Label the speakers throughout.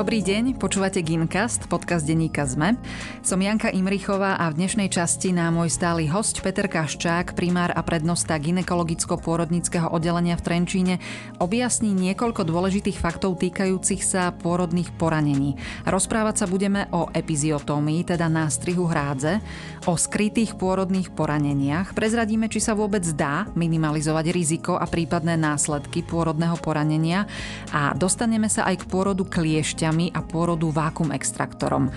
Speaker 1: Dobrý deň, počúvate Gincast, podcast denníka ZME. Som Janka Imrichová a v dnešnej časti nám môj stály host Peter Kaščák, primár a prednosta ginekologicko-pôrodnického oddelenia v Trenčíne, objasní niekoľko dôležitých faktov týkajúcich sa pôrodných poranení. Rozprávať sa budeme o epiziotómii, teda nástrihu hrádze, o skrytých pôrodných poraneniach, prezradíme, či sa vôbec dá minimalizovať riziko a prípadné následky pôrodného poranenia a dostaneme sa aj k pôrodu kliešťa operáciami a pôrodu vákum extraktorom.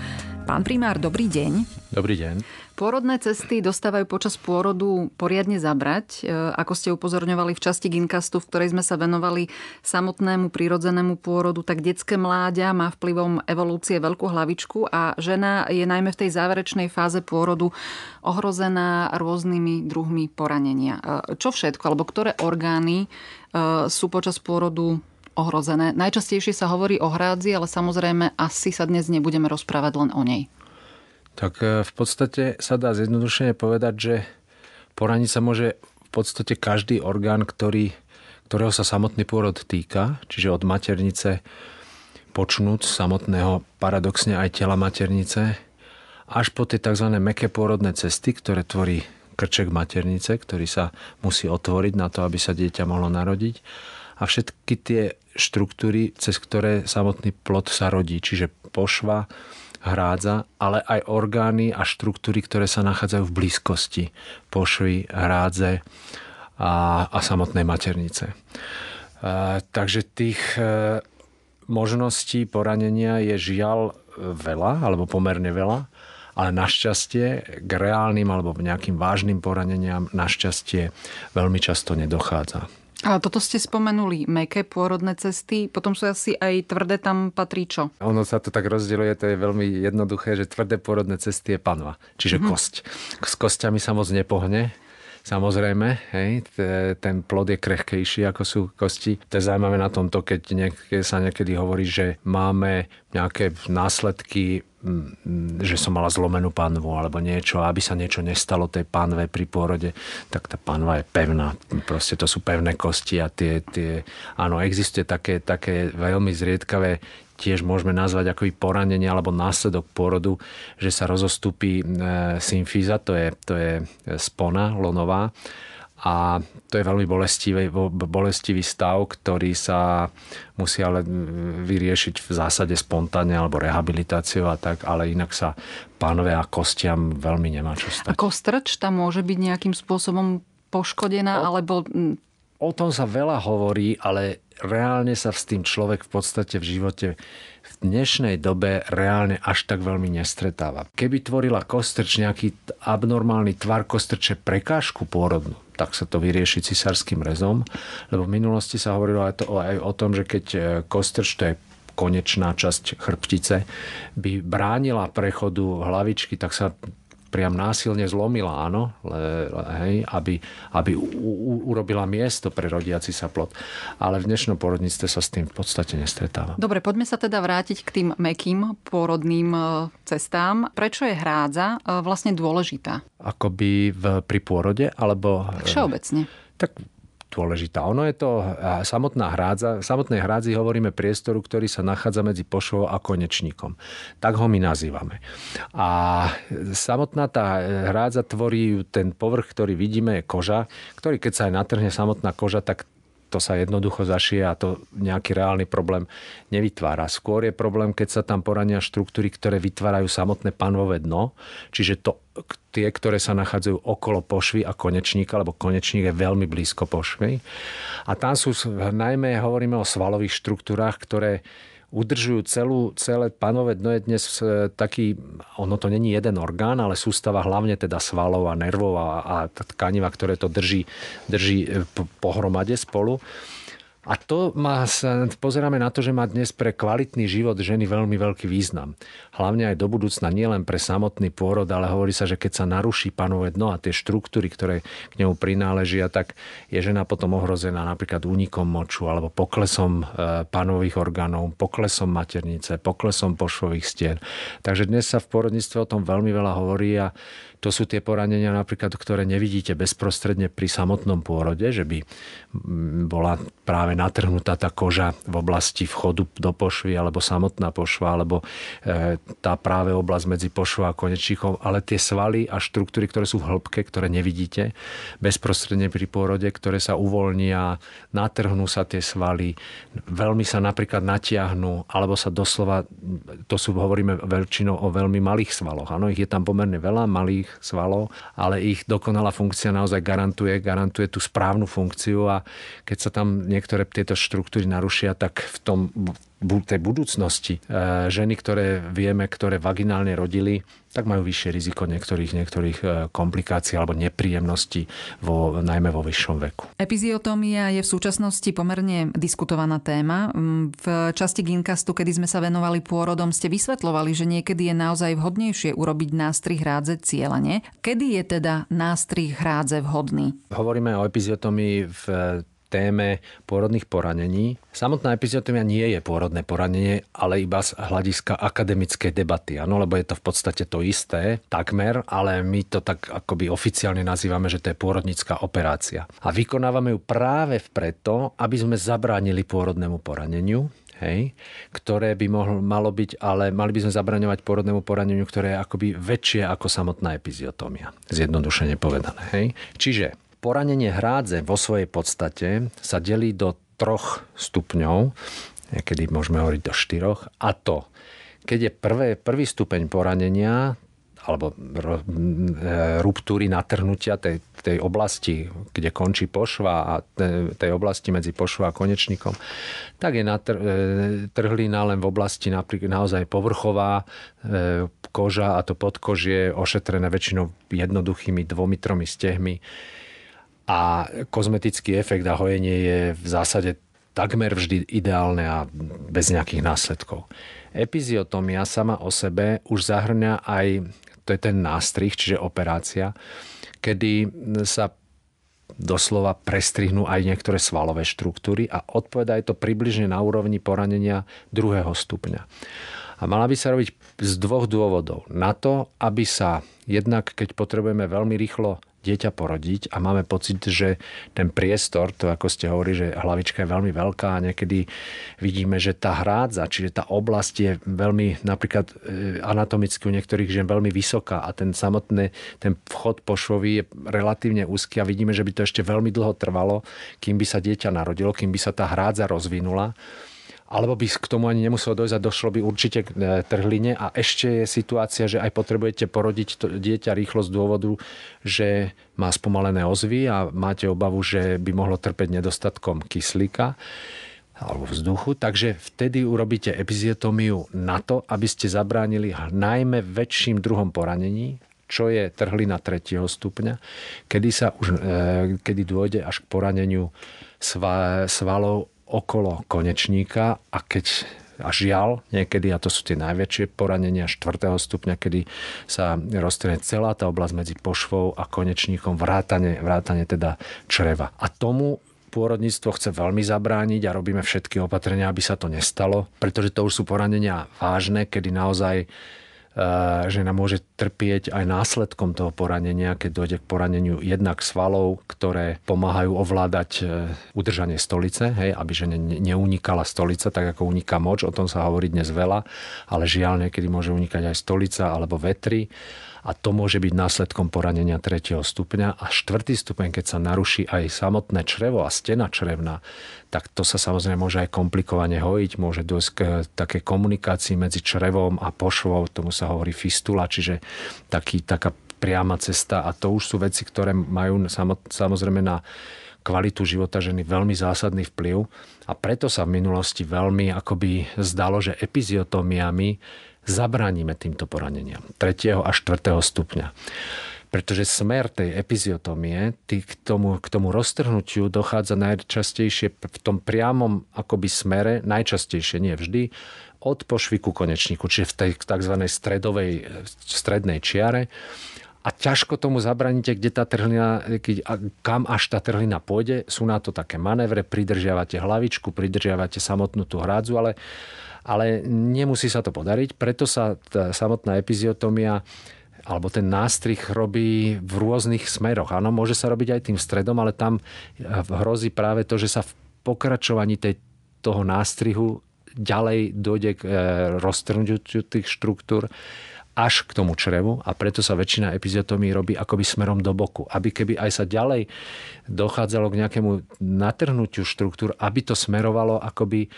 Speaker 1: Pán primár, dobrý deň. Dobrý deň. Pôrodné cesty dostávajú počas pôrodu poriadne zabrať, e, ako ste upozorňovali v časti Ginkastu, v ktorej sme sa venovali samotnému prírodzenému pôrodu, tak detské mláďa má vplyvom evolúcie veľkú hlavičku a žena je najmä v tej záverečnej fáze pôrodu ohrozená rôznymi druhmi poranenia. E, čo všetko, alebo ktoré orgány e, sú počas pôrodu ohrozené. Najčastejšie sa hovorí o hrádzi, ale samozrejme asi sa dnes nebudeme rozprávať len o nej.
Speaker 2: Tak e, v podstate sa dá zjednodušene povedať, že poraniť sa môže v podstate každý orgán, ktorý, ktorého sa samotný pôrod týka, čiže od maternice počnúť samotného paradoxne aj tela maternice, až po tie tzv. meké pôrodné cesty, ktoré tvorí krček maternice, ktorý sa musí otvoriť na to, aby sa dieťa mohlo narodiť. A všetky tie štruktúry, cez ktoré samotný plod sa rodí, čiže pošva, hrádza, ale aj orgány a štruktúry, ktoré sa nachádzajú v blízkosti pošvy, hrádze a, a samotnej maternice. E, takže tých e, možností poranenia je žiaľ e, veľa, alebo pomerne veľa, ale našťastie k reálnym alebo nejakým vážnym poraneniam našťastie veľmi často nedochádza.
Speaker 1: A toto ste spomenuli, meké pôrodné cesty, potom sú asi aj tvrdé, tam patrí čo?
Speaker 2: Ono sa to tak rozdieluje, to je veľmi jednoduché, že tvrdé pôrodné cesty je panva, čiže mm-hmm. kosť. S kostiami sa moc nepohne, Samozrejme, hej, ten plod je krehkejší ako sú kosti. To je zaujímavé na tomto, keď, keď sa niekedy hovorí, že máme nejaké následky Mm, že som mala zlomenú panvu alebo niečo, aby sa niečo nestalo tej panve pri pôrode, tak tá panva je pevná. Proste to sú pevné kosti a tie, tie áno, existuje také, také veľmi zriedkavé tiež môžeme nazvať ako poranenie alebo následok porodu, že sa rozostupí e, symfíza, to je, to je e, spona lonová a to je veľmi bolestivý, bolestivý stav, ktorý sa musí ale vyriešiť v zásade spontánne alebo rehabilitáciou a tak, ale inak sa pánové a kostiam veľmi nemá čo stať. A kostrč tam môže byť nejakým spôsobom poškodená, o, alebo... Hm? O tom sa veľa hovorí, ale reálne sa s tým človek v podstate v živote v dnešnej dobe reálne až tak veľmi nestretáva. Keby tvorila kostrč nejaký abnormálny tvar kostrče prekážku pôrodnú, tak sa to vyrieši cisárským rezom. Lebo v minulosti sa hovorilo aj, to, aj o tom, že keď e, kostrč, to je konečná časť chrbtice, by bránila prechodu hlavičky, tak sa priam násilne zlomila, áno, le, hej, aby, aby u, u, urobila miesto pre rodiaci sa plod. Ale v dnešnom porodníctve sa s tým v podstate nestretáva.
Speaker 1: Dobre, poďme sa teda vrátiť k tým mekým porodným e, cestám. Prečo je hrádza e, vlastne dôležitá?
Speaker 2: Akoby v, pri pôrode, alebo... Tak všeobecne. Tak dôležitá. Ono je to samotná hrádza. V samotnej hrádzi hovoríme priestoru, ktorý sa nachádza medzi pošou a konečníkom. Tak ho my nazývame. A samotná tá hrádza tvorí ten povrch, ktorý vidíme, je koža, ktorý keď sa aj natrhne samotná koža, tak to sa jednoducho zašie a to nejaký reálny problém nevytvára. Skôr je problém, keď sa tam porania štruktúry, ktoré vytvárajú samotné panové dno, čiže to, tie, ktoré sa nachádzajú okolo pošvy a konečníka, lebo konečník je veľmi blízko pošvy. A tam sú, najmä hovoríme o svalových štruktúrách, ktoré udržujú celú, celé panové dno je dnes e, taký, ono to není jeden orgán, ale sústava hlavne teda svalov a nervov a, a tkaniva, ktoré to drží, drží e, pohromade spolu. A to má, pozeráme na to, že má dnes pre kvalitný život ženy veľmi veľký význam. Hlavne aj do budúcna, nielen pre samotný pôrod, ale hovorí sa, že keď sa naruší panové dno a tie štruktúry, ktoré k nemu prináležia, tak je žena potom ohrozená napríklad únikom moču alebo poklesom e, panových orgánov, poklesom maternice, poklesom pošvových stien. Takže dnes sa v porodníctve o tom veľmi veľa hovorí a to sú tie poranenia napríklad, ktoré nevidíte bezprostredne pri samotnom pôrode, že by mm, bola práve natrhnutá tá koža v oblasti vchodu do pošvy alebo samotná pošva, alebo e, tá práve oblasť medzi pošvou a konečníkom, ale tie svaly a štruktúry, ktoré sú v hĺbke, ktoré nevidíte bezprostredne pri pôrode, ktoré sa uvoľnia, natrhnú sa tie svaly, veľmi sa napríklad natiahnú, alebo sa doslova, to sú, hovoríme väčšinou o veľmi malých svaloch, áno, ich je tam pomerne veľa malých, svalov, ale ich dokonalá funkcia naozaj garantuje, garantuje tú správnu funkciu a keď sa tam niektoré tieto štruktúry narušia, tak v tom tej budúcnosti. E, ženy, ktoré vieme, ktoré vaginálne rodili, tak majú vyššie riziko niektorých, niektorých e, komplikácií alebo nepríjemností, vo, najmä vo vyššom veku.
Speaker 1: Epiziotomia je v súčasnosti pomerne diskutovaná téma. Mm, v časti Ginkastu, kedy sme sa venovali pôrodom, ste vysvetlovali, že niekedy je naozaj vhodnejšie urobiť nástrih hrádze cieľane. Kedy je teda nástrih hrádze vhodný?
Speaker 2: Hovoríme o epiziotomii v téme pôrodných poranení. Samotná epizotomia nie je pôrodné poranenie, ale iba z hľadiska akademickej debaty. Áno, lebo je to v podstate to isté, takmer, ale my to tak akoby oficiálne nazývame, že to je pôrodnická operácia. A vykonávame ju práve preto, aby sme zabránili pôrodnému poraneniu, hej, ktoré by mohlo malo byť, ale mali by sme zabraňovať porodnému poraneniu, ktoré je akoby väčšie ako samotná epiziotomia. zjednodušene povedané. Hej. Čiže poranenie hrádze vo svojej podstate sa delí do troch stupňov, niekedy môžeme hovoriť do štyroch, a to, keď je prvé, prvý stupeň poranenia alebo e, ruptúry, natrhnutia tej, tej oblasti, kde končí pošva a tej oblasti medzi pošva a konečníkom, tak je natr- e, trhlina len v oblasti naozaj povrchová, e, koža a to podkožie ošetrené väčšinou jednoduchými dvomi, tromi stehmi a kozmetický efekt a hojenie je v zásade takmer vždy ideálne a bez nejakých následkov. Epiziotomia sama o sebe už zahrňa aj, to je ten nástrih, čiže operácia, kedy sa doslova prestrihnú aj niektoré svalové štruktúry a odpoveda je to približne na úrovni poranenia druhého stupňa. A mala by sa robiť z dvoch dôvodov. Na to, aby sa jednak, keď potrebujeme veľmi rýchlo dieťa porodiť a máme pocit, že ten priestor, to ako ste hovorili, že hlavička je veľmi veľká a niekedy vidíme, že tá hrádza, čiže tá oblasť je veľmi napríklad e, anatomicky u niektorých žien veľmi vysoká a ten samotný ten vchod po švovi je relatívne úzky a vidíme, že by to ešte veľmi dlho trvalo, kým by sa dieťa narodilo, kým by sa tá hrádza rozvinula alebo by k tomu ani nemuselo dojsť a došlo by určite k e, trhline. A ešte je situácia, že aj potrebujete porodiť to dieťa rýchlo z dôvodu, že má spomalené ozvy a máte obavu, že by mohlo trpeť nedostatkom kyslíka alebo vzduchu, takže vtedy urobíte epiziotomiu na to, aby ste zabránili najmä väčším druhom poranení, čo je trhlina tretieho stupňa, kedy, sa už, e, kedy dôjde až k poraneniu svalov okolo konečníka a keď a žiaľ, niekedy, a to sú tie najväčšie poranenia 4. stupňa, kedy sa roztrhne celá tá oblasť medzi pošvou a konečníkom, vrátane, vrátane teda čreva. A tomu pôrodníctvo chce veľmi zabrániť a robíme všetky opatrenia, aby sa to nestalo, pretože to už sú poranenia vážne, kedy naozaj Eh, žena môže trpieť aj následkom toho poranenia, keď dojde k poraneniu jednak svalov, ktoré pomáhajú ovládať eh, udržanie stolice, hej, aby žene neunikala stolica, tak ako uniká moč, o tom sa hovorí dnes veľa, ale žiaľ niekedy môže unikať aj stolica alebo vetri a to môže byť následkom poranenia 3. stupňa a 4. stupeň, keď sa naruší aj samotné črevo a stena črevná, tak to sa samozrejme môže aj komplikovane hojiť, môže dôjsť k eh, také komunikácii medzi črevom a pošvou, tomu sa hovorí fistula, čiže taký, taká priama cesta a to už sú veci, ktoré majú samozrejme na kvalitu života ženy veľmi zásadný vplyv a preto sa v minulosti veľmi akoby zdalo, že epiziotomiami zabránime týmto poraneniam 3. a 4. stupňa. Pretože smer tej epiziotomie tý, k, tomu, k tomu roztrhnutiu dochádza najčastejšie v tom priamom akoby smere, najčastejšie, nie vždy, od pošviku konečníku, čiže v tej tzv. stredovej, strednej čiare a ťažko tomu zabraníte, kde tá trhlina, keď, kam až tá trhlina pôjde. Sú na to také manévre, pridržiavate hlavičku, pridržiavate samotnú tú hrádzu, ale ale nemusí sa to podariť, preto sa tá samotná epiziotomia alebo ten nástrych robí v rôznych smeroch. Áno, môže sa robiť aj tým stredom, ale tam eh, hrozí práve to, že sa v pokračovaní tej, toho nástrihu ďalej dojde k e, roztrhnutiu tých štruktúr až k tomu črevu a preto sa väčšina epiziotomí robí akoby smerom do boku. Aby keby aj sa ďalej dochádzalo k nejakému natrhnutiu štruktúr, aby to smerovalo akoby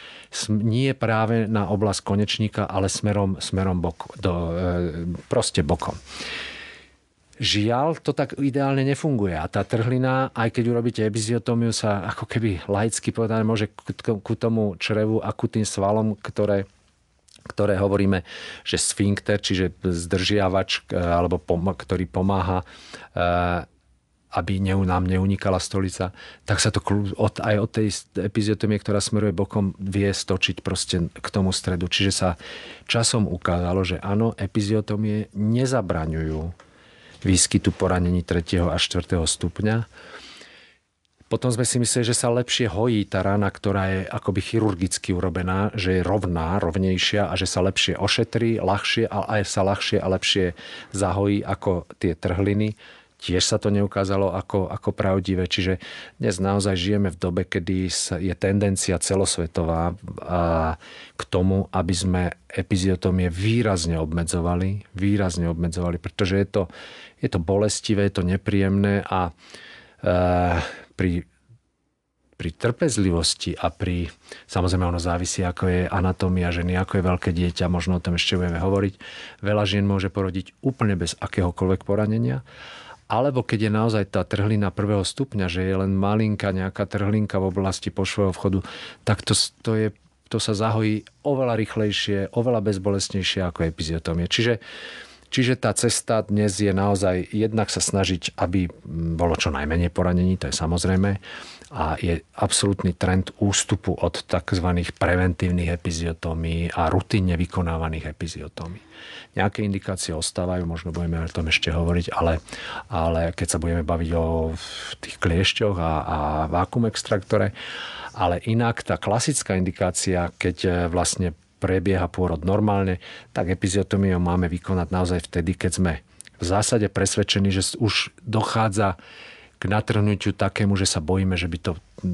Speaker 2: nie práve na oblasť konečníka, ale smerom, smerom boku, do, e, proste bokom. Žiaľ, to tak ideálne nefunguje. A tá trhlina, aj keď urobíte epiziotómiu, sa ako keby laicky povedané môže k tomu črevu a ku tým svalom, ktoré ktoré hovoríme, že sfinkter, čiže zdržiavač, e, alebo pom- ktorý pomáha e, aby neu, nám neunikala stolica, tak sa to od, aj od tej epiziotomie, ktorá smeruje bokom, vie stočiť proste k tomu stredu. Čiže sa časom ukázalo, že áno, epiziotomie nezabraňujú výskytu poranení 3. a 4. stupňa, potom sme si mysleli, že sa lepšie hojí tá rana, ktorá je akoby chirurgicky urobená, že je rovná, rovnejšia a že sa lepšie ošetrí, ľahšie a aj sa ľahšie a lepšie zahojí ako tie trhliny. Tiež sa to neukázalo ako, ako pravdivé. Čiže dnes naozaj žijeme v dobe, kedy je tendencia celosvetová a k tomu, aby sme epiziotomie výrazne obmedzovali. Výrazne obmedzovali, pretože je to, je to bolestivé, je to nepríjemné a Eh, pri pri trpezlivosti a pri, samozrejme ono závisí, ako je anatómia ženy, ako je veľké dieťa, možno o tom ešte budeme hovoriť. Veľa žien môže porodiť úplne bez akéhokoľvek poranenia. Alebo keď je naozaj tá trhlina prvého stupňa, že je len malinka nejaká trhlinka v oblasti pošvojho vchodu, tak to, to, je, to sa zahojí oveľa rýchlejšie, oveľa bezbolestnejšie ako epiziotomie. Čiže uh, Čiže tá cesta dnes je naozaj jednak sa snažiť, aby bolo čo najmenej poranení, to je samozrejme, a je absolútny trend ústupu od tzv. preventívnych epiziotomí a rutinne vykonávaných epiziotomí. Nejaké indikácie ostávajú, možno budeme o tom ešte hovoriť, ale, ale keď sa budeme baviť o tých kliešťoch a, a vákum extraktore, ale inak tá klasická indikácia, keď vlastne prebieha pôrod normálne, tak epiziotomiu máme vykonať naozaj vtedy, keď sme v zásade presvedčení, že už dochádza k natrhnutiu takému, že sa bojíme, že by, to,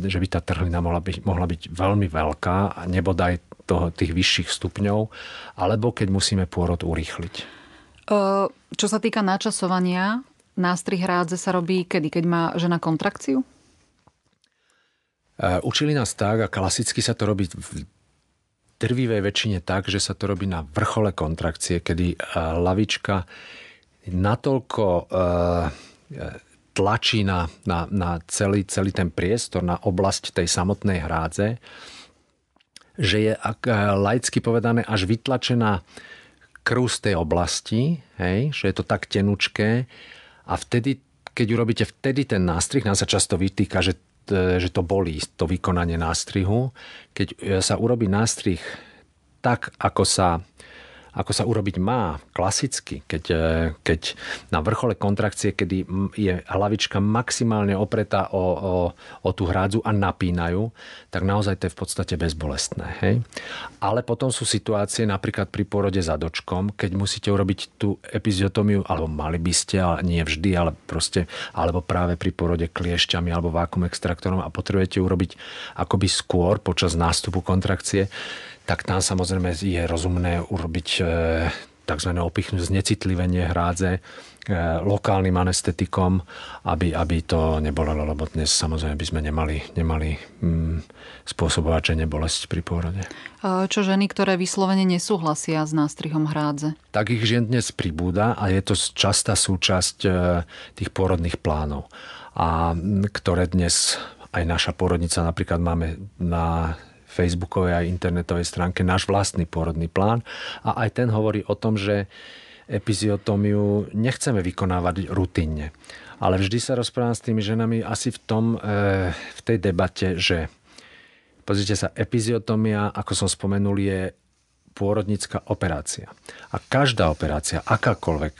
Speaker 2: že by tá trhlina mohla byť, mohla byť veľmi veľká a nebodaj toho, tých vyšších stupňov, alebo keď musíme pôrod urýchliť.
Speaker 1: Čo sa týka načasovania, nástrih hrádze sa robí kedy? Keď má žena kontrakciu?
Speaker 2: Učili nás tak a klasicky sa to robí drvivej väčšine tak, že sa to robí na vrchole kontrakcie, kedy e, lavička natoľko e, e, tlačí na, na, na celý, celý ten priestor, na oblasť tej samotnej hrádze, že je ak, laicky povedané až vytlačená krv z tej oblasti, hej, že je to tak tenučké a vtedy, keď urobíte vtedy ten nástrih, nám sa často vytýka, že E, že to bolí, to vykonanie nástrihu. Keď sa urobí nástrih tak, ako sa ako sa urobiť má klasicky, keď, e, keď na vrchole kontrakcie, kedy je hlavička maximálne opretá o, o, o tú hrádzu a napínajú, tak naozaj to je v podstate bezbolestné. Hej? Ale potom sú situácie napríklad pri porode za dočkom, keď musíte urobiť tú epiziotomiu, alebo mali by ste, ale nie vždy, ale proste, alebo práve pri porode kliešťami alebo vákum extraktorom a potrebujete urobiť akoby skôr počas nástupu kontrakcie, tak tam samozrejme je rozumné urobiť e, tzv. opichnú znecitlivenie hrádze e, lokálnym anestetikom, aby, aby to nebolelo, lebo dnes samozrejme by sme nemali, nemali mm, spôsobovať, že nebolesť pri pôrode.
Speaker 1: Čo ženy, ktoré vyslovene nesúhlasia s nástrihom hrádze?
Speaker 2: ich žien dnes pribúda a je to častá súčasť e, tých pôrodných plánov, a ktoré dnes aj naša porodnica napríklad máme na facebookovej aj internetovej stránke náš vlastný pôrodný plán a aj ten hovorí o tom, že epiziotomiu nechceme vykonávať rutinne. Ale vždy sa rozprávam s tými ženami asi v, tom, eh, v tej debate, že pozrite sa, epiziotomia, ako som spomenul, je pôrodnícka operácia. A každá operácia, akákoľvek,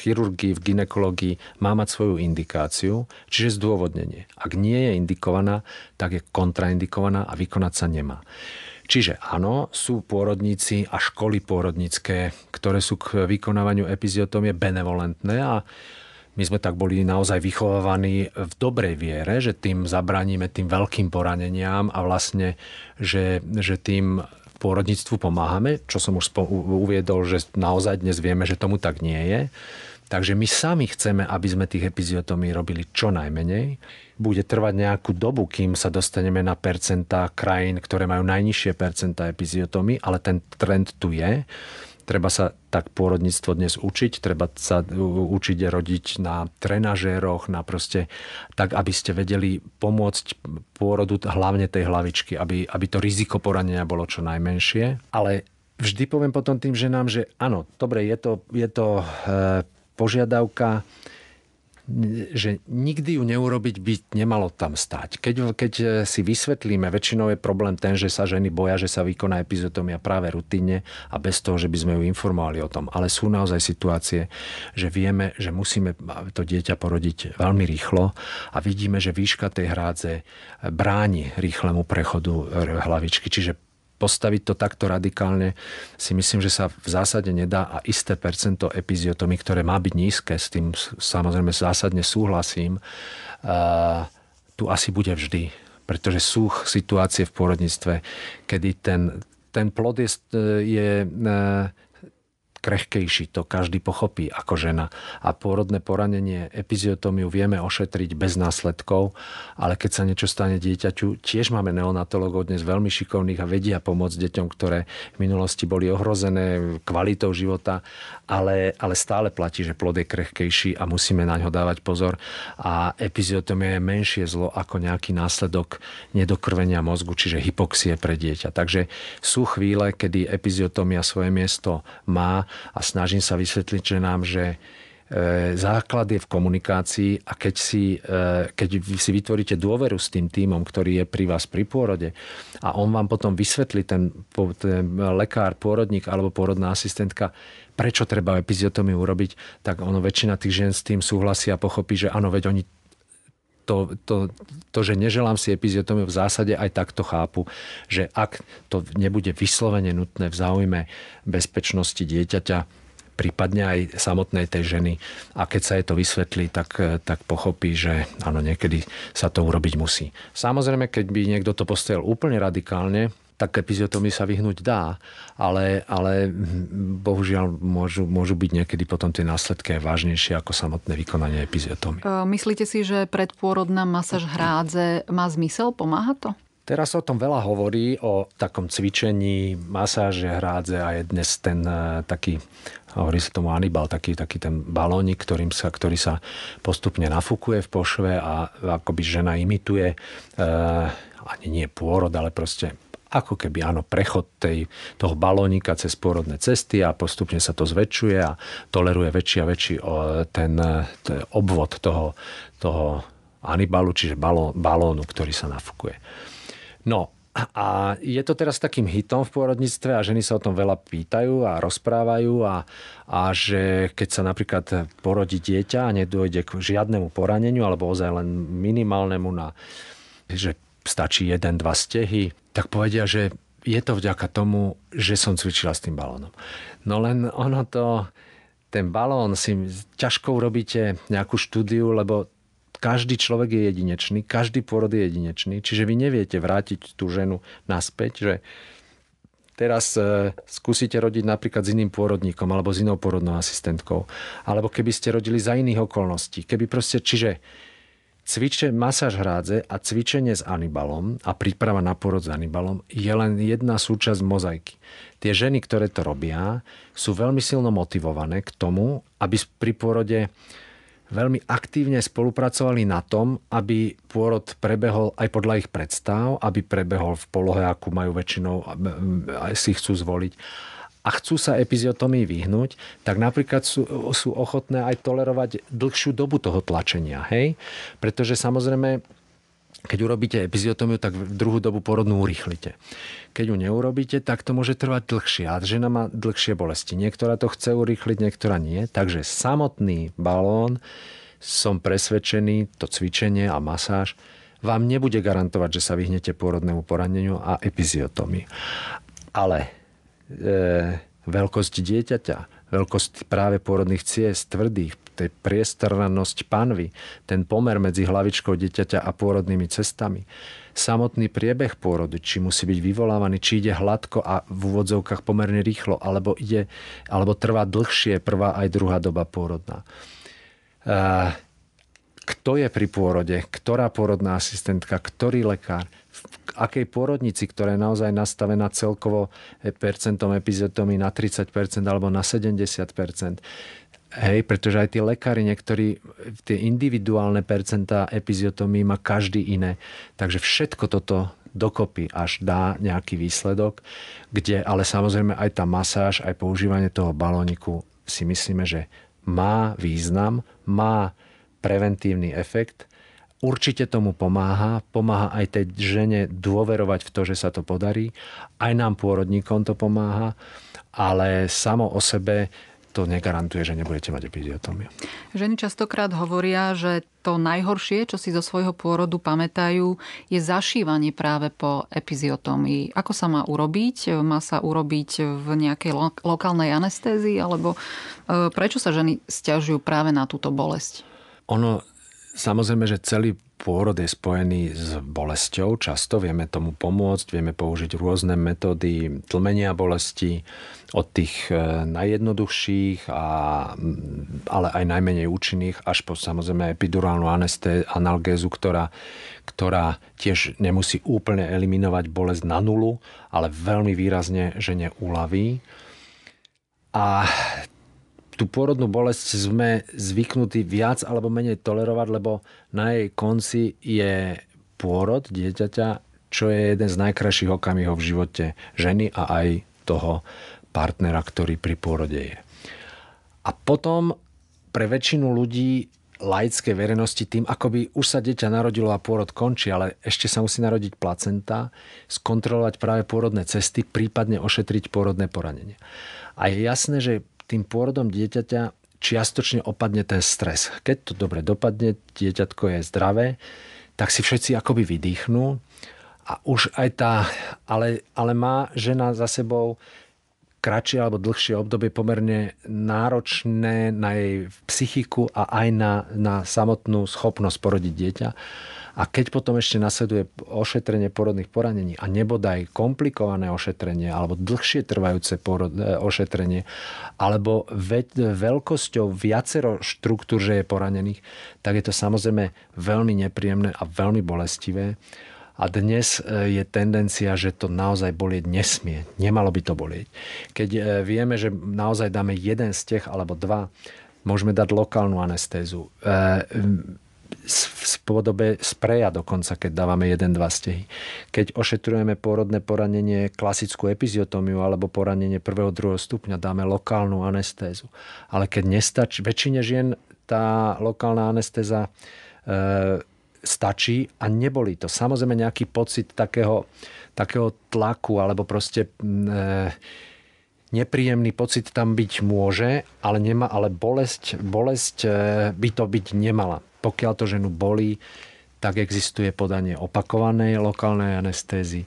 Speaker 2: chirurgii, v ginekológii má mať svoju indikáciu, čiže zdôvodnenie. Ak nie je indikovaná, tak je kontraindikovaná a vykonať sa nemá. Čiže áno, sú pôrodníci a školy pôrodnícke, ktoré sú k vykonávaniu epiziotomie benevolentné a my sme tak boli naozaj vychovávaní v dobrej viere, že tým zabraníme tým veľkým poraneniam a vlastne, že, že tým pôrodníctvu pomáhame, čo som už uviedol, že naozaj dnes vieme, že tomu tak nie je. Takže my sami chceme, aby sme tých epiziotomí robili čo najmenej. Bude trvať nejakú dobu, kým sa dostaneme na percentá krajín, ktoré majú najnižšie percentá epiziotomí, ale ten trend tu je treba sa tak pôrodníctvo dnes učiť, treba sa učiť rodiť na trenažéroch, na proste, tak aby ste vedeli pomôcť pôrodu hlavne tej hlavičky, aby, aby to riziko poranenia bolo čo najmenšie. Ale vždy poviem potom tým ženám, že áno, dobre, je to, je to e, požiadavka že nikdy ju neurobiť by nemalo tam stať. Keď, keď si vysvetlíme, väčšinou je problém ten, že sa ženy boja, že sa vykoná epizotomia práve rutinne a bez toho, že by sme ju informovali o tom. Ale sú naozaj situácie, že vieme, že musíme to dieťa porodiť veľmi rýchlo a vidíme, že výška tej hrádze bráni rýchlemu prechodu hlavičky. Čiže postaviť to takto radikálne si myslím, že sa v zásade nedá a isté percento epiziotomy, ktoré má byť nízke, s tým samozrejme zásadne súhlasím, tu asi bude vždy. Pretože sú situácie v porodníctve, kedy ten, ten plod je, e, je e, krehkejší, to každý pochopí ako žena. A pôrodné poranenie, epiziotómiu vieme ošetriť bez následkov, ale keď sa niečo stane dieťaťu, tiež máme neonatologov dnes veľmi šikovných a vedia pomôcť deťom, ktoré v minulosti boli ohrozené kvalitou života, ale, ale stále platí, že plod je krehkejší a musíme na ňo dávať pozor. A epiziotómia je menšie zlo ako nejaký následok nedokrvenia mozgu, čiže hypoxie pre dieťa. Takže sú chvíle, kedy epiziotómia svoje miesto má, a snažím sa vysvetliť, že nám, že základ je v komunikácii a keď si, e, keď si vytvoríte dôveru s tým týmom, ktorý je pri vás pri pôrode a on vám potom vysvetlí, ten, ten lekár, pôrodník alebo pôrodná asistentka, prečo treba epiziotomiu urobiť, tak ono väčšina tých žien s tým súhlasí a pochopí, že áno, veď oni to, to, to, že neželám si epiziotomiu, v zásade aj takto chápu, že ak to nebude vyslovene nutné v záujme bezpečnosti dieťaťa, prípadne aj samotnej tej ženy. A keď sa jej to vysvetlí, tak, tak pochopí, že áno, niekedy sa to urobiť musí. Samozrejme, keď by niekto to postavil úplne radikálne, tak epiziotomy sa vyhnúť dá, ale, ale hm, bohužiaľ môžu, môžu byť niekedy potom tie následky aj vážnejšie ako samotné vykonanie epiziotomie.
Speaker 1: Myslíte si, že predpôrodná masáž hrádze má zmysel? Pomáha to?
Speaker 2: Teraz sa o tom veľa hovorí, o takom cvičení, masáže, hrádze a je dnes ten e, taký, hovorí sa tomu Anibal, taký, taký ten balónik, ktorým sa, ktorý sa postupne nafúkuje v pošve a akoby žena imituje e, ani nie pôrod, ale proste ako keby áno, prechod tej, toho balónika cez pôrodné cesty a postupne sa to zväčšuje a toleruje väčší a väčší ten, e, ten obvod toho, toho anibalu, čiže baló, balónu, ktorý sa nafúkuje. No a je to teraz takým hitom v pôrodníctve a ženy sa o tom veľa pýtajú a rozprávajú a, a že keď sa napríklad porodí dieťa a nedôjde k žiadnemu poraneniu alebo ozaj len minimálnemu na že stačí jeden, dva stehy, tak povedia, že je to vďaka tomu, že som cvičila s tým balónom. No len ono to, ten balón si ťažko urobíte nejakú štúdiu, lebo každý človek je jedinečný, každý pôrod je jedinečný, čiže vy neviete vrátiť tú ženu naspäť, že teraz e, skúsite rodiť napríklad s iným pôrodníkom alebo s inou pôrodnou asistentkou. Alebo keby ste rodili za iných okolností. Keby proste, čiže Cviče masáž hrádze a cvičenie s anibalom a príprava na porod s anibalom je len jedna súčasť mozaiky. Tie ženy, ktoré to robia, sú veľmi silno motivované k tomu, aby pri porode veľmi aktívne spolupracovali na tom, aby pôrod prebehol aj podľa ich predstav, aby prebehol v polohe, akú majú väčšinou, si chcú zvoliť a chcú sa epiziotomii vyhnúť, tak napríklad sú, sú ochotné aj tolerovať dlhšiu dobu toho tlačenia. Hej? Pretože samozrejme keď urobíte epiziotomiu, tak v druhú dobu porodnú urýchlite. Keď ju neurobíte, tak to môže trvať dlhšie a žena má dlhšie bolesti. Niektorá to chce urýchliť, niektorá nie. Takže samotný balón, som presvedčený, to cvičenie a masáž vám nebude garantovať, že sa vyhnete pôrodnému poraneniu a epiziotomii. Ale E, veľkosť dieťaťa, veľkosť práve pôrodných ciest, tvrdých, tej priestrannosť panvy, ten pomer medzi hlavičkou dieťaťa a pôrodnými cestami, samotný priebeh pôrodu, či musí byť vyvolávaný, či ide hladko a v úvodzovkách pomerne rýchlo, alebo, ide, alebo trvá dlhšie prvá aj druhá doba pôrodná. E, kto je pri pôrode, ktorá pôrodná asistentka, ktorý lekár – akej pôrodnici, ktorá je naozaj nastavená celkovo e, percentom epizotomy na 30% alebo na 70%. Hej, pretože aj tí lekári, niektorí tie individuálne percentá epiziotomí má každý iné. Takže všetko toto dokopy až dá nejaký výsledok, kde ale samozrejme aj tá masáž, aj používanie toho balóniku si myslíme, že má význam, má preventívny efekt určite tomu pomáha. Pomáha aj tej žene dôverovať v to, že sa to podarí. Aj nám pôrodníkom to pomáha, ale samo o sebe to negarantuje, že nebudete mať epidiatómiu.
Speaker 1: Ženy častokrát hovoria, že to najhoršie, čo si zo svojho pôrodu pamätajú, je zašívanie práve po epiziotomii. Ako sa má urobiť? Má sa urobiť v nejakej lo- lokálnej anestézii? Alebo e, prečo sa ženy stiažujú práve na túto bolesť?
Speaker 2: Ono Samozrejme, že celý pôrod je spojený s bolesťou. Často vieme tomu pomôcť, vieme použiť rôzne metódy tlmenia bolesti, od tých e, najjednoduchších, a, mm, ale aj najmenej účinných, až po samozrejme epidurálnu anesté, analgézu, ktorá, ktorá tiež nemusí úplne eliminovať bolesť na nulu, ale veľmi výrazne, že uľaví. A tú pôrodnú bolesť sme zvyknutí viac alebo menej tolerovať, lebo na jej konci je pôrod dieťaťa, čo je jeden z najkrajších okamihov v živote ženy a aj toho partnera, ktorý pri pôrode je. A potom pre väčšinu ľudí laické verejnosti tým, akoby už sa dieťa narodilo a pôrod končí, ale ešte sa musí narodiť placenta, skontrolovať práve pôrodné cesty, prípadne ošetriť pôrodné poranenie. A je jasné, že tým pôrodom dieťaťa čiastočne opadne ten stres. Keď to dobre dopadne, dieťatko je zdravé, tak si všetci akoby vydýchnú a už aj tá, ale, ale má žena za sebou kratšie alebo dlhšie obdobie pomerne náročné na jej psychiku a aj na, na samotnú schopnosť porodiť dieťa. A keď potom ešte nasleduje ošetrenie porodných poranení a nebodaj komplikované ošetrenie alebo dlhšie trvajúce porod, e, ošetrenie alebo veľkosťou viacero štruktúr, že je poranených, tak je to samozrejme veľmi nepríjemné a veľmi bolestivé. A dnes e, je tendencia, že to naozaj bolieť nesmie. Nemalo by to bolieť. Keď e, vieme, že naozaj dáme jeden steh alebo dva, môžeme dať lokálnu anestézu. E, v podobe spreja dokonca, keď dávame 1-2 stehy. Keď ošetrujeme pôrodné poranenie, klasickú epiziotómiu alebo poranenie prvého, druhého stupňa, dáme lokálnu anestézu. Ale keď nestačí, väčšine žien tá lokálna anestéza e, stačí a neboli to. Samozrejme nejaký pocit takého, takého tlaku alebo proste e, nepríjemný pocit tam byť môže, ale, nema, ale bolesť, bolesť e, by to byť nemala. Pokiaľ to ženu bolí, tak existuje podanie opakovanej lokálnej anestézy.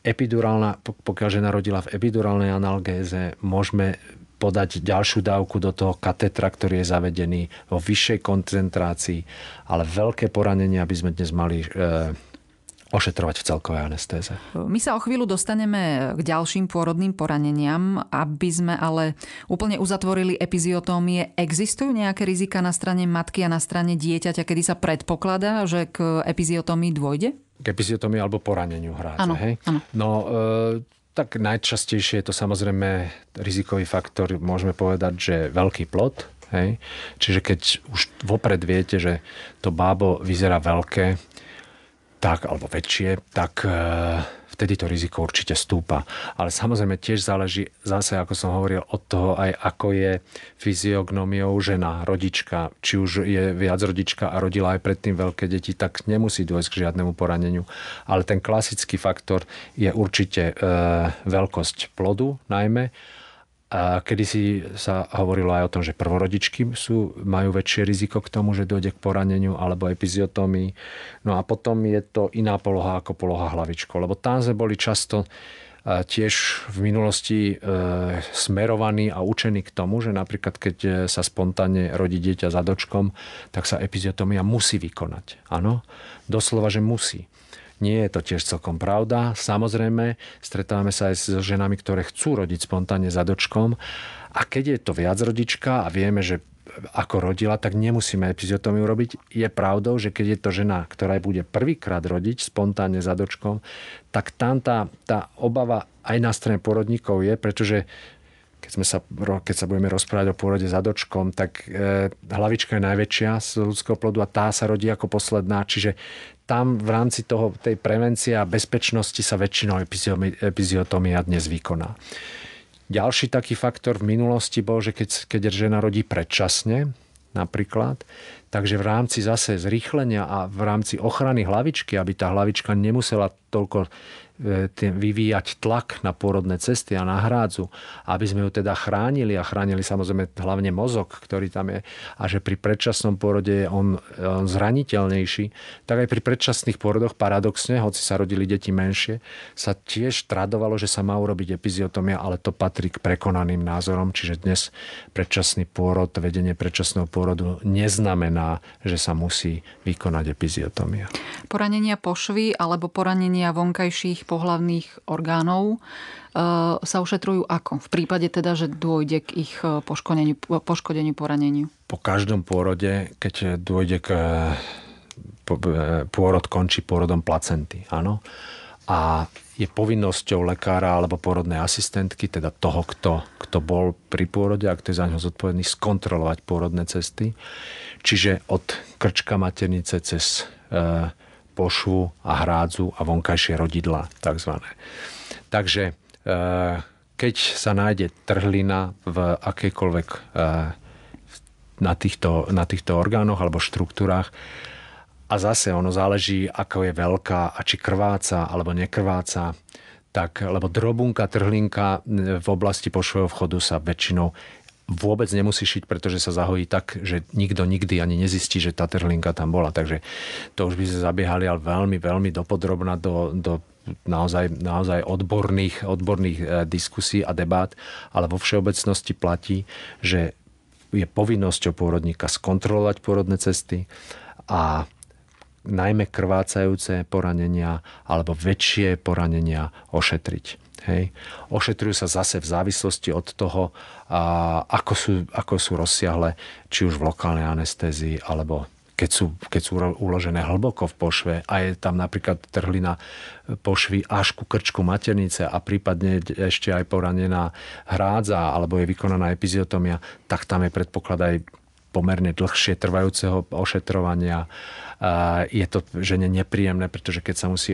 Speaker 2: Epidurálna, pokiaľ žena rodila v epidurálnej analgéze, môžeme podať ďalšiu dávku do toho katetra, ktorý je zavedený vo vyššej koncentrácii, ale veľké poranenia aby sme dnes mali e, ošetrovať v celkovej anestéze. My
Speaker 1: sa o chvíľu dostaneme k ďalším pôrodným poraneniam, aby sme ale úplne uzatvorili epiziotómie. Existujú nejaké rizika na strane matky a na strane dieťaťa, kedy sa predpokladá, že k epiziotómii
Speaker 2: dôjde? K epiziotómii alebo poraneniu hráte, ano, hej? Ano. No, e- tak najčastejšie je to samozrejme rizikový faktor, môžeme povedať, že veľký plot. Hej? Čiže keď už vopred viete, že to bábo vyzerá veľké, tak, alebo väčšie, tak e, vtedy to riziko určite stúpa. Ale samozrejme tiež záleží, zase ako som hovoril, od toho aj ako je fyziognomiou žena, rodička, či už je viac rodička a rodila aj predtým veľké deti, tak nemusí dôjsť k žiadnemu poraneniu. Ale ten klasický faktor je určite e, veľkosť plodu najmä a kedysi sa hovorilo aj o tom, že prvorodičky sú, majú väčšie riziko k tomu, že dojde k poraneniu alebo epiziotomii. No a potom je to iná poloha ako poloha hlavičko, lebo tam sme boli často e, tiež v minulosti e, smerovaní a učení k tomu, že napríklad keď e, sa spontánne rodí dieťa za dočkom, tak sa epiziotomia musí vykonať. Áno, doslova, že musí. Nie je to tiež celkom pravda. Samozrejme, stretávame sa aj so ženami, ktoré chcú rodiť spontánne za dočkom. A keď je to viac rodička a vieme, že ako rodila, tak nemusíme epizotómiu robiť. Je pravdou, že keď je to žena, ktorá bude prvýkrát rodiť spontánne za dočkom, tak tam tá, tá obava aj na strane porodníkov je, pretože keď, sme sa, keď sa budeme rozprávať o pôrode za dočkom, tak e, hlavička je najväčšia z ľudského plodu a tá sa rodí ako posledná, čiže tam v rámci toho, tej prevencie a bezpečnosti sa väčšinou epiziotomia dnes vykoná. Ďalší taký faktor v minulosti bol, že keď, keď žena rodí predčasne, napríklad. Takže v rámci zase zrýchlenia a v rámci ochrany hlavičky, aby tá hlavička nemusela toľko E, vyvíjať tlak na pôrodné cesty a na hrádzu, aby sme ju teda chránili a chránili samozrejme hlavne mozog, ktorý tam je a že pri predčasnom porode je on, e, on zraniteľnejší, tak aj pri predčasných porodoch paradoxne, hoci sa rodili deti menšie, sa tiež tradovalo, že sa má urobiť epiziotomia, ale to patrí k prekonaným názorom, čiže dnes predčasný pôrod, vedenie predčasného pôrodu neznamená, že sa musí vykonať epiziotomia.
Speaker 1: Poranenia pošvy alebo poranenia vonkajších pohlavných orgánov e, sa ošetrujú ako? V prípade teda, že dôjde k ich e, poškodeniu, poškodeniu poraneniu.
Speaker 2: Po každom pôrode, keď dôjde k e, pôrod končí pôrodom placenty, áno. A je povinnosťou lekára alebo porodnej asistentky, teda toho, kto, kto bol pri pôrode a kto je za ňo zodpovedný, skontrolovať pôrodné cesty. Čiže od krčka maternice cez pošvu a hrádzu a vonkajšie rodidla tzv. Takže eh, keď sa nájde trhlina v akékoľvek eh, na týchto, na týchto orgánoch alebo štruktúrách, a zase ono záleží, ako je veľká a či krváca alebo nekrváca, tak, lebo drobunka, trhlinka eh, v oblasti pošvojho vchodu sa väčšinou vôbec nemusí šiť, pretože sa zahojí tak, že nikto nikdy ani nezistí, že tá trhlinka tam bola. Takže to už by sme zabiehali ale veľmi, veľmi dopodrobná do, do naozaj, naozaj odborných, odborných e, diskusí a debát, ale vo všeobecnosti platí, že je povinnosťou pôrodníka skontrolovať pôrodné cesty a najmä krvácajúce poranenia alebo väčšie poranenia ošetriť. Hej. Ošetrujú sa zase v závislosti od toho, a ako sú, ako sú rozsiahle, či už v lokálnej anestézii, alebo keď sú, keď sú uložené hlboko v pošve a je tam napríklad trhlina pošvy až ku krčku maternice a prípadne ešte aj poranená hrádza alebo je vykonaná epiziotomia, tak tam je predpoklad aj pomerne dlhšie trvajúceho ošetrovania. Je to žene nepríjemné, pretože keď sa musí,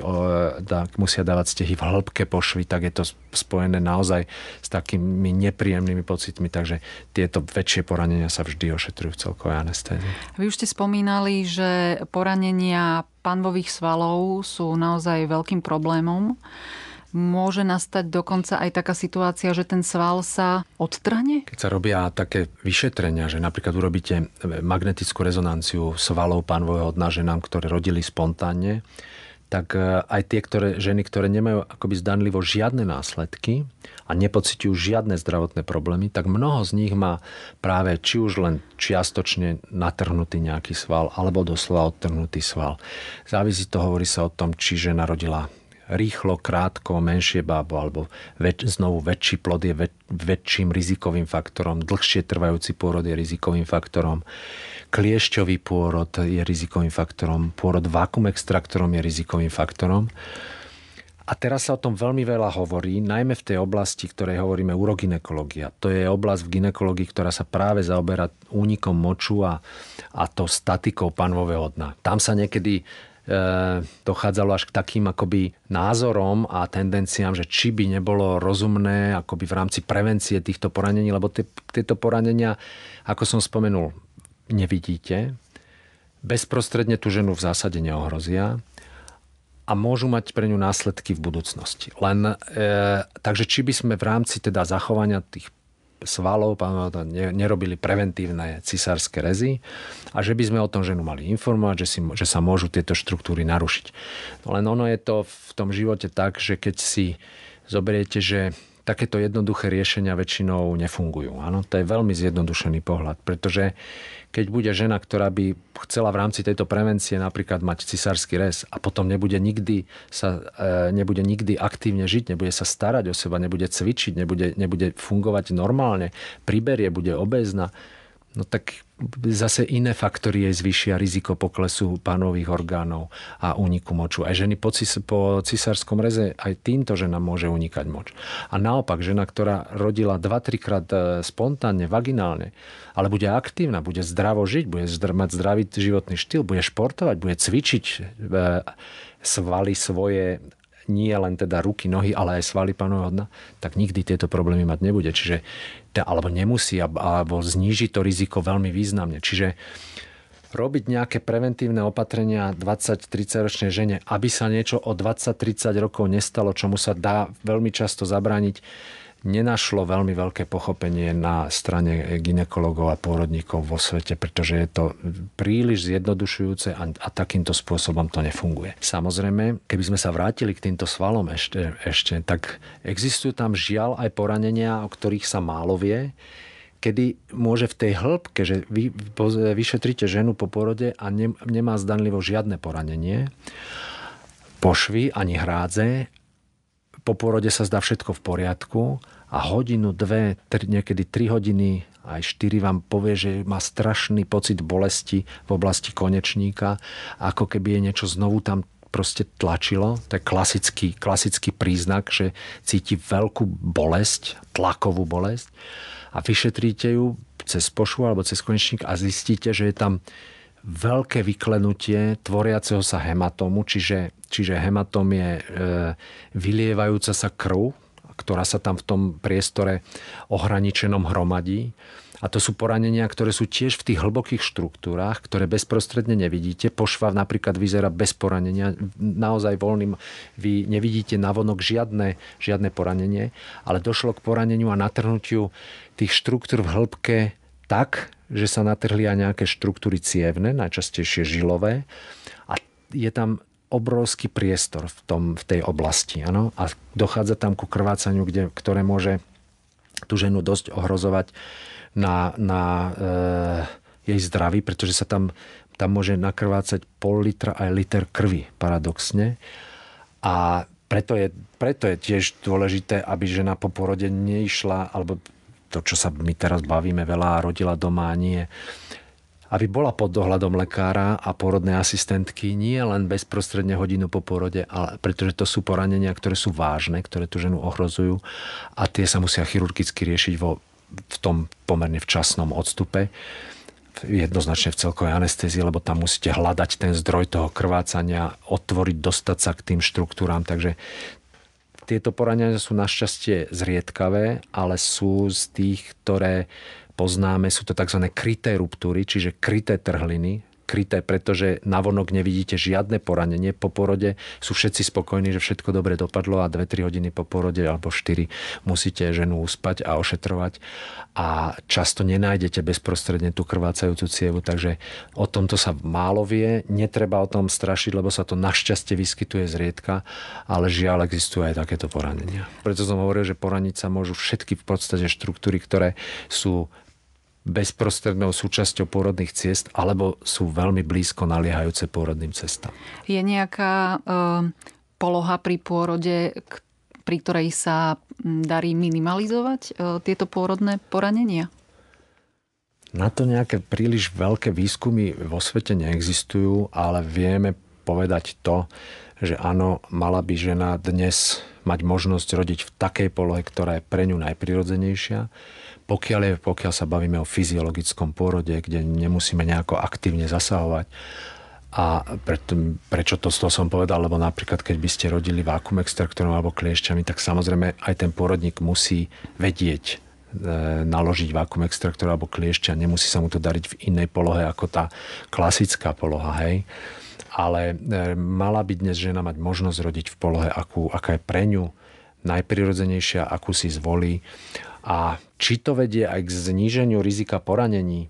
Speaker 2: musia dávať stehy v hĺbke pošvy, tak je to spojené naozaj s takými nepríjemnými pocitmi, takže tieto väčšie poranenia sa vždy ošetrujú v celkovej anestézii.
Speaker 1: Vy už ste spomínali, že poranenia panvových svalov sú naozaj veľkým problémom môže nastať dokonca aj taká situácia, že ten sval sa odtrhne?
Speaker 2: Keď sa robia také vyšetrenia, že napríklad urobíte magnetickú rezonanciu svalov pánvového dna ženám, ktoré rodili spontánne, tak e, aj tie ktoré, ženy, ktoré nemajú akoby zdanlivo žiadne následky a nepocitujú žiadne zdravotné problémy, tak mnoho z nich má práve či už len čiastočne natrhnutý nejaký sval alebo doslova odtrhnutý sval. Závisí to, hovorí sa o tom, či žena rodila rýchlo, krátko, menšie bábo, alebo väč, znovu väčší plod je väč, väčším rizikovým faktorom, dlhšie trvajúci pôrod je rizikovým faktorom, kliešťový pôrod je rizikovým faktorom, pôrod vákum extraktorom je rizikovým faktorom. A teraz sa o tom veľmi veľa hovorí, najmä v tej oblasti, ktorej hovoríme urogynekológia. To je oblasť v ginekológii, ktorá sa práve zaoberá únikom moču a, a to statikou panvového dna. Tam sa niekedy Eh, dochádzalo až k takým akoby názorom a tendenciám, že či by nebolo rozumné akoby v rámci prevencie týchto poranení, lebo tieto poranenia, ako som spomenul, nevidíte, bezprostredne tú ženu v zásade neohrozia a môžu mať pre ňu následky v budúcnosti. Len, e, takže či by sme v rámci teda zachovania tých svalov, nerobili preventívne cisárske rezy a že by sme o tom ženu mali informovať, že, si, že sa môžu tieto štruktúry narušiť. No len ono je to v tom živote tak, že keď si zoberiete, že takéto jednoduché riešenia väčšinou nefungujú. Áno, to je veľmi zjednodušený pohľad, pretože keď bude žena, ktorá by chcela v rámci tejto prevencie napríklad mať cisársky rez a potom nebude nikdy, sa, e, nebude nikdy aktívne žiť, nebude sa starať o seba, nebude cvičiť, nebude, nebude fungovať normálne, priberie, bude obezna, no tak zase iné faktory jej zvyšia riziko poklesu pánových orgánov a úniku moču. Aj ženy po, cis- po cisárskom reze, aj týmto ženám môže unikať moč. A naopak, žena, ktorá rodila 2-3 krát e, spontánne, vaginálne, ale bude aktívna, bude zdravo žiť, bude zdr- mať zdravý životný štýl, bude športovať, bude cvičiť e, svaly svoje nie len teda ruky, nohy, ale aj svaly panového dna, tak nikdy tieto problémy mať nebude. Čiže alebo nemusí, alebo zníži to riziko veľmi významne. Čiže robiť nejaké preventívne opatrenia 20-30 ročnej žene, aby sa niečo o 20-30 rokov nestalo, čomu sa dá veľmi často zabrániť, nenašlo veľmi veľké pochopenie na strane ginekologov a pôrodníkov vo svete, pretože je to príliš zjednodušujúce a, a takýmto spôsobom to nefunguje. Samozrejme, keby sme sa vrátili k týmto svalom ešte, ešte tak existujú tam žiaľ aj poranenia, o ktorých sa málo vie kedy môže v tej hĺbke, že vy vyšetríte ženu po porode a ne, nemá zdanlivo žiadne poranenie, pošvy ani hrádze, po porode sa zdá všetko v poriadku a hodinu, dve, tri, niekedy tri hodiny, aj štyri vám povie, že má strašný pocit bolesti v oblasti konečníka, ako keby je niečo znovu tam proste tlačilo. To je klasický, klasický príznak, že cíti veľkú bolesť, tlakovú bolesť a vyšetríte ju cez pošu alebo cez konečník a zistíte, že je tam veľké vyklenutie tvoriaceho sa hematomu, čiže, čiže hematom je e, vylievajúca sa krv, ktorá sa tam v tom priestore ohraničenom hromadí. A to sú poranenia, ktoré sú tiež v tých hlbokých štruktúrách, ktoré bezprostredne nevidíte. Pošva napríklad vyzerá bez poranenia, naozaj voľným. Vy nevidíte vonok žiadne, žiadne poranenie, ale došlo k poraneniu a natrhnutiu tých štruktúr v hĺbke tak, že sa natrhli aj nejaké štruktúry cievne, najčastejšie žilové. A je tam obrovský priestor v, tom, v tej oblasti. Ano? A dochádza tam ku krvácaniu, kde, ktoré môže tú ženu dosť ohrozovať na, na e, jej zdraví, pretože sa tam, tam môže nakrvácať pol litra aj liter krvi, paradoxne. A preto je, preto je tiež dôležité, aby žena po porode neišla, alebo to, čo sa my teraz bavíme veľa, rodila doma a nie aby bola pod dohľadom lekára a porodnej asistentky nie len bezprostredne hodinu po porode, ale pretože to sú poranenia, ktoré sú vážne, ktoré tú ženu ohrozujú a tie sa musia chirurgicky riešiť vo, v tom pomerne včasnom odstupe jednoznačne v celkovej anestézii, lebo tam musíte hľadať ten zdroj toho krvácania, otvoriť, dostať sa k tým štruktúram. Takže tieto porania sú našťastie zriedkavé, ale sú z tých, ktoré poznáme, sú to tzv. kryté ruptúry, čiže kryté trhliny, kryté, pretože na vonok nevidíte žiadne poranenie po porode. Sú všetci spokojní, že všetko dobre dopadlo a 2-3 hodiny po porode alebo 4 musíte ženu uspať a ošetrovať. A často nenájdete bezprostredne tú krvácajúcu cievu, takže o tomto sa málo vie. Netreba o tom strašiť, lebo sa to našťastie vyskytuje zriedka, ale žiaľ existujú aj takéto poranenia. Preto som hovoril, že poraniť sa môžu všetky v podstate štruktúry, ktoré sú bezprostrednou súčasťou pôrodných ciest alebo sú veľmi blízko naliehajúce pôrodným cestám.
Speaker 1: Je nejaká e, poloha pri pôrode, pri ktorej sa hm, darí minimalizovať e, tieto pôrodné poranenia?
Speaker 2: Na to nejaké príliš veľké výskumy vo svete neexistujú, ale vieme povedať to, že áno, mala by žena dnes mať možnosť rodiť v takej polohe, ktorá je pre ňu najprirodzenejšia pokiaľ, je, pokiaľ sa bavíme o fyziologickom porode, kde nemusíme nejako aktívne zasahovať. A preto, prečo to, to som povedal, lebo napríklad keď by ste rodili vákum extraktorom alebo kliešťami, tak samozrejme aj ten porodník musí vedieť e, naložiť vákum extraktor alebo kliešťa, nemusí sa mu to dariť v inej polohe ako tá klasická poloha, hej. Ale e, mala by dnes žena mať možnosť rodiť v polohe, akú, aká je pre ňu najprirodzenejšia, akú si zvolí a či to vedie aj k zníženiu rizika poranení,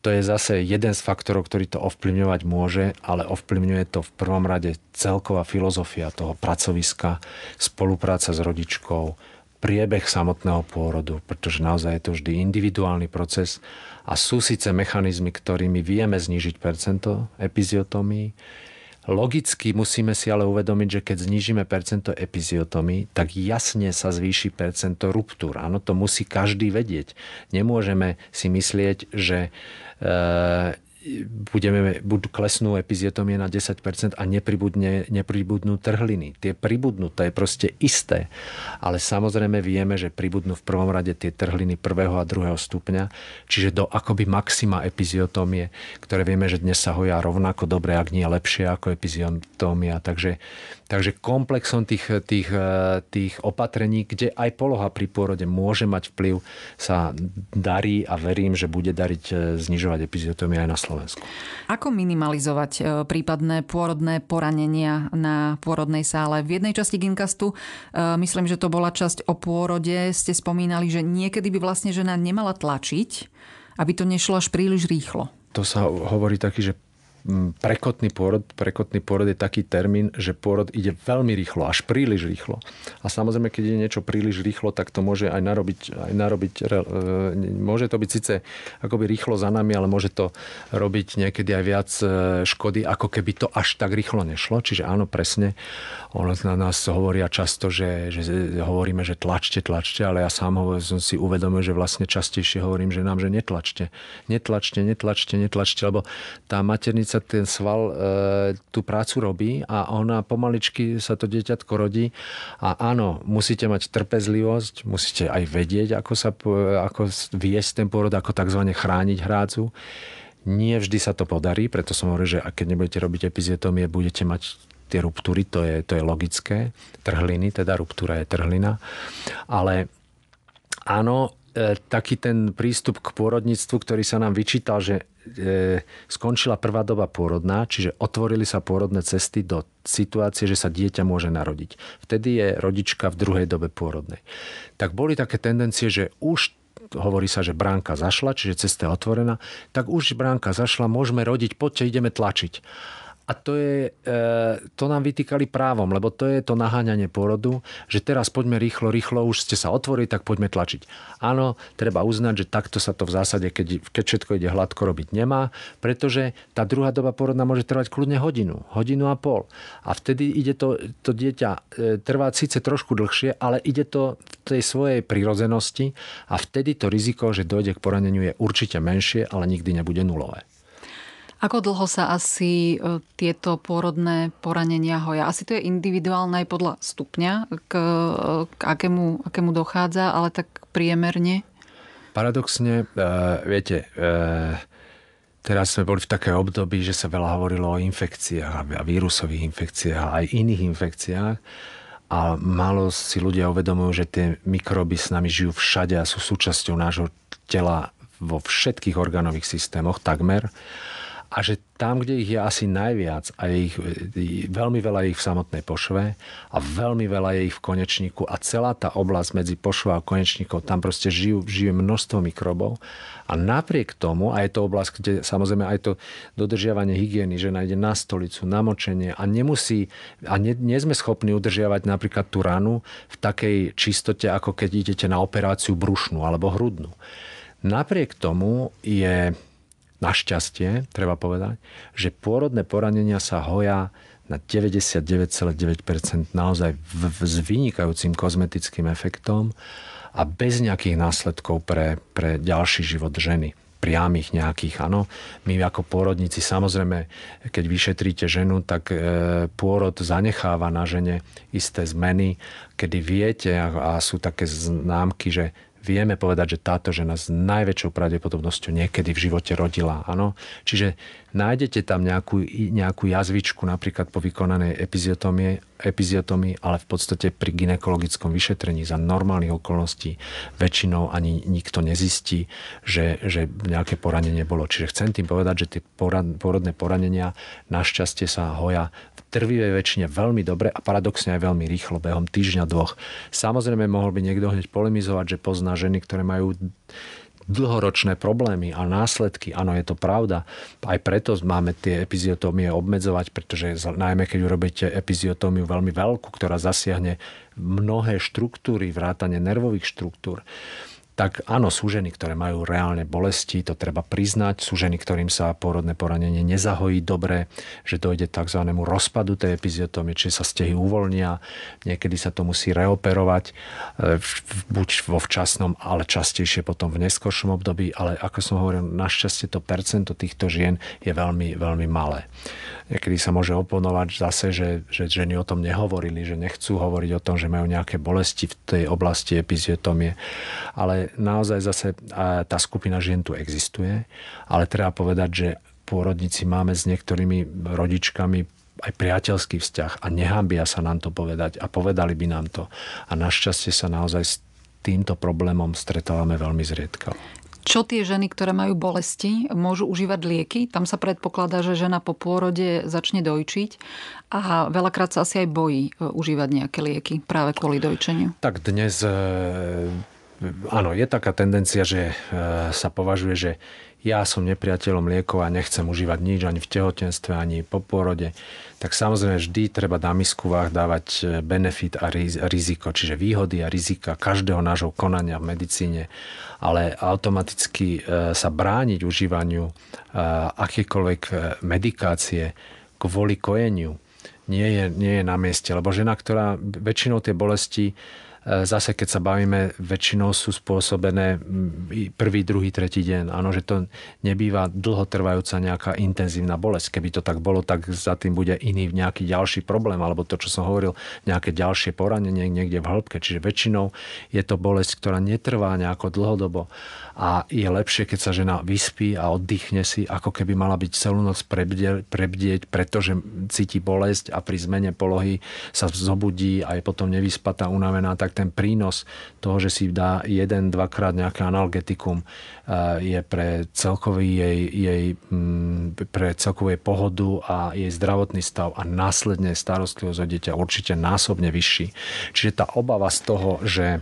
Speaker 2: to je zase jeden z faktorov, ktorý to ovplyvňovať môže, ale ovplyvňuje to v prvom rade celková filozofia toho pracoviska, spolupráca s rodičkou, priebeh samotného pôrodu, pretože naozaj je to vždy individuálny proces a sú síce mechanizmy, ktorými vieme znižiť percento epiziotomii, Logicky musíme si ale uvedomiť, že keď znížime percento epiziotomy, tak jasne sa zvýši percento ruptúr. Áno, to musí každý vedieť. Nemôžeme si myslieť, že e, budeme, budú klesnú epizietomie na 10% a nepribudne, nepribudnú trhliny. Tie pribudnú, to je proste isté. Ale samozrejme vieme, že pribudnú v prvom rade tie trhliny prvého a druhého stupňa, čiže do akoby maxima epiziotomie, ktoré vieme, že dnes sa hoja rovnako dobre, ak nie lepšie ako epiziotomia. Takže, takže komplexom tých, tých, tých opatrení, kde aj poloha pri pôrode môže mať vplyv, sa darí a verím, že bude dariť e, znižovať epiziotomia aj na Slovensku. Slovensku.
Speaker 1: Ako minimalizovať e, prípadné pôrodné poranenia na pôrodnej sále? V jednej časti Ginkastu, e, myslím, že to bola časť o pôrode, ste spomínali, že niekedy by vlastne žena nemala tlačiť, aby to nešlo až príliš rýchlo.
Speaker 2: To sa hovorí taký, že Mm, prekotný pôrod, prekotný pôrod je taký termín, že pôrod ide veľmi rýchlo, až príliš rýchlo. A samozrejme, keď je niečo príliš rýchlo, tak to môže aj narobiť, aj narobiť e, môže to byť síce akoby rýchlo za nami, ale môže to robiť niekedy aj viac e, škody, ako keby to až tak rýchlo nešlo. Čiže áno, presne, ono na nás hovoria často, že, že hovoríme, že tlačte, tlačte, ale ja sám hovorím, som si uvedomil, že vlastne častejšie hovorím, že nám, že netlačte. Netlačte, netlačte, netlačte, lebo tá maternica sa ten sval e, tú prácu robí a ona pomaličky sa to dieťatko rodí a áno, musíte mať trpezlivosť, musíte aj vedieť, ako sa ako viesť ten pôrod, ako tzv. chrániť hrácu. Nie vždy sa to podarí, preto som hovoril, že keď nebudete robiť epizietomie, budete mať tie ruptúry, to je, to je logické, trhliny, teda ruptúra je trhlina, ale áno, E, taký ten prístup k pôrodníctvu, ktorý sa nám vyčítal, že e, skončila prvá doba pôrodná, čiže otvorili sa pôrodné cesty do situácie, že sa dieťa môže narodiť. Vtedy je rodička v druhej dobe pôrodnej. Tak boli také tendencie, že už hovorí sa, že bránka zašla, čiže cesta je otvorená, tak už bránka zašla, môžeme rodiť, poďte, ideme tlačiť. A to, je, e, to nám vytýkali právom, lebo to je to naháňanie porodu. že teraz poďme rýchlo, rýchlo, už ste sa otvorili, tak poďme tlačiť. Áno, treba uznať, že takto sa to v zásade, keď, keď všetko ide hladko, robiť nemá, pretože tá druhá doba porodná môže trvať kľudne hodinu, hodinu a pol. A vtedy ide to, to dieťa, e, trvá síce trošku dlhšie, ale ide to v tej svojej prirozenosti a vtedy to riziko, že dojde k poraneniu je určite menšie, ale nikdy nebude nulové.
Speaker 1: Ako dlho sa asi e, tieto pôrodné poranenia hoja? Asi to je individuálne aj podľa stupňa, k, e, k akému, akému dochádza, ale tak priemerne?
Speaker 2: Paradoxne, uh, viete, uh, Teraz sme boli v také období, že sa veľa hovorilo o infekciách a vírusových infekciách a aj iných infekciách. A málo si ľudia uvedomujú, že tie mikroby s nami žijú všade a sú súčasťou nášho tela vo všetkých orgánových systémoch takmer a že tam, kde ich je asi najviac a je ich, veľmi veľa je ich v samotnej pošve a veľmi veľa je ich v konečníku a celá tá oblasť medzi pošvou a konečníkom, tam proste žijú, žijú množstvo mikrobov a napriek tomu, a je to oblasť, kde samozrejme aj to dodržiavanie hygieny, že nájde na stolicu, namočenie a nemusí, a nie, nie sme schopní udržiavať napríklad tú ranu v takej čistote, ako keď idete na operáciu brušnú alebo hrudnú. Napriek tomu je našťastie, treba povedať, že pôrodné poranenia sa hoja na 99,9% naozaj v, v, s vynikajúcim kozmetickým efektom a bez nejakých následkov pre, pre ďalší život ženy priamých nejakých, áno. My ako pôrodníci, samozrejme, keď vyšetríte ženu, tak e, pôrod zanecháva na žene isté zmeny, kedy viete a, a sú také známky, že vieme povedať, že táto žena s najväčšou pravdepodobnosťou niekedy v živote rodila. Áno? Čiže nájdete tam nejakú, nejakú jazvičku napríklad po vykonanej epiziotomie, epiziotomii, ale v podstate pri ginekologickom vyšetrení za normálnych okolností väčšinou ani nikto nezistí, že, že nejaké poranenie bolo. Čiže chcem tým povedať, že tie porodné poranenia našťastie sa hoja trvivej väčšine veľmi dobre a paradoxne aj veľmi rýchlo, behom týždňa, dvoch. Samozrejme mohol by niekto hneď polemizovať, že pozná ženy, ktoré majú dlhoročné problémy a následky. Áno, je to pravda. Aj preto máme tie epiziotómie obmedzovať, pretože najmä keď urobíte epiziotómiu veľmi veľkú, ktorá zasiahne mnohé štruktúry, vrátane nervových štruktúr, tak áno, sú ženy, ktoré majú reálne bolesti, to treba priznať. Sú ženy, ktorým sa pôrodné poranenie nezahojí dobre, že dojde k tzv. rozpadu tej epiziotomie, či sa stehy uvoľnia, niekedy sa to musí reoperovať, e, buď vo včasnom, ale častejšie potom v neskôršom období, ale ako som hovoril, našťastie to percento týchto žien je veľmi, veľmi malé. Niekedy sa môže oponovať zase, že, že ženy o tom nehovorili, že nechcú hovoriť o tom, že majú nejaké bolesti v tej oblasti epiziotomie, ale naozaj zase tá skupina žien tu existuje, ale treba povedať, že pôrodníci máme s niektorými rodičkami aj priateľský vzťah a nehambia sa nám to povedať a povedali by nám to. A našťastie sa naozaj s týmto problémom stretávame veľmi zriedka.
Speaker 1: Čo tie ženy, ktoré majú bolesti, môžu užívať lieky? Tam sa predpokladá, že žena po pôrode začne dojčiť a veľakrát sa asi aj bojí e, užívať nejaké lieky práve kvôli dojčeniu.
Speaker 2: Tak dnes e, áno, je taká tendencia, že e, sa považuje, že ja som nepriateľom liekov a nechcem užívať nič ani v tehotenstve, ani po porode, tak samozrejme vždy treba na miskuvách dávať e, benefit a riziko, čiže výhody a rizika každého nášho konania v medicíne, ale automaticky e, sa brániť užívaniu akékoľvek medikácie kvôli kojeniu nie je, nie je na mieste, lebo žena, ktorá väčšinou tie bolesti E, zase, keď sa bavíme, väčšinou sú spôsobené prvý, druhý, tretí deň. Áno, že to nebýva dlhotrvajúca nejaká intenzívna bolesť. Keby to tak bolo, tak za tým bude iný nejaký ďalší problém, alebo to, čo som hovoril, nejaké ďalšie poranenie niekde v hĺbke. Čiže väčšinou je to bolesť, ktorá netrvá nejako dlhodobo a je lepšie, keď sa žena vyspí a oddychne si, ako keby mala byť celú noc prebdieť, prebdieť pretože cíti bolesť a pri zmene polohy sa zobudí a je potom nevyspatá, unavená, tak ten prínos toho, že si dá jeden, dvakrát nejaké analgetikum e, je pre celkový jej, jej mm, pre celkovú pohodu a jej zdravotný stav a následne starostlivosť o dieťa určite násobne vyšší. Čiže tá obava z toho, že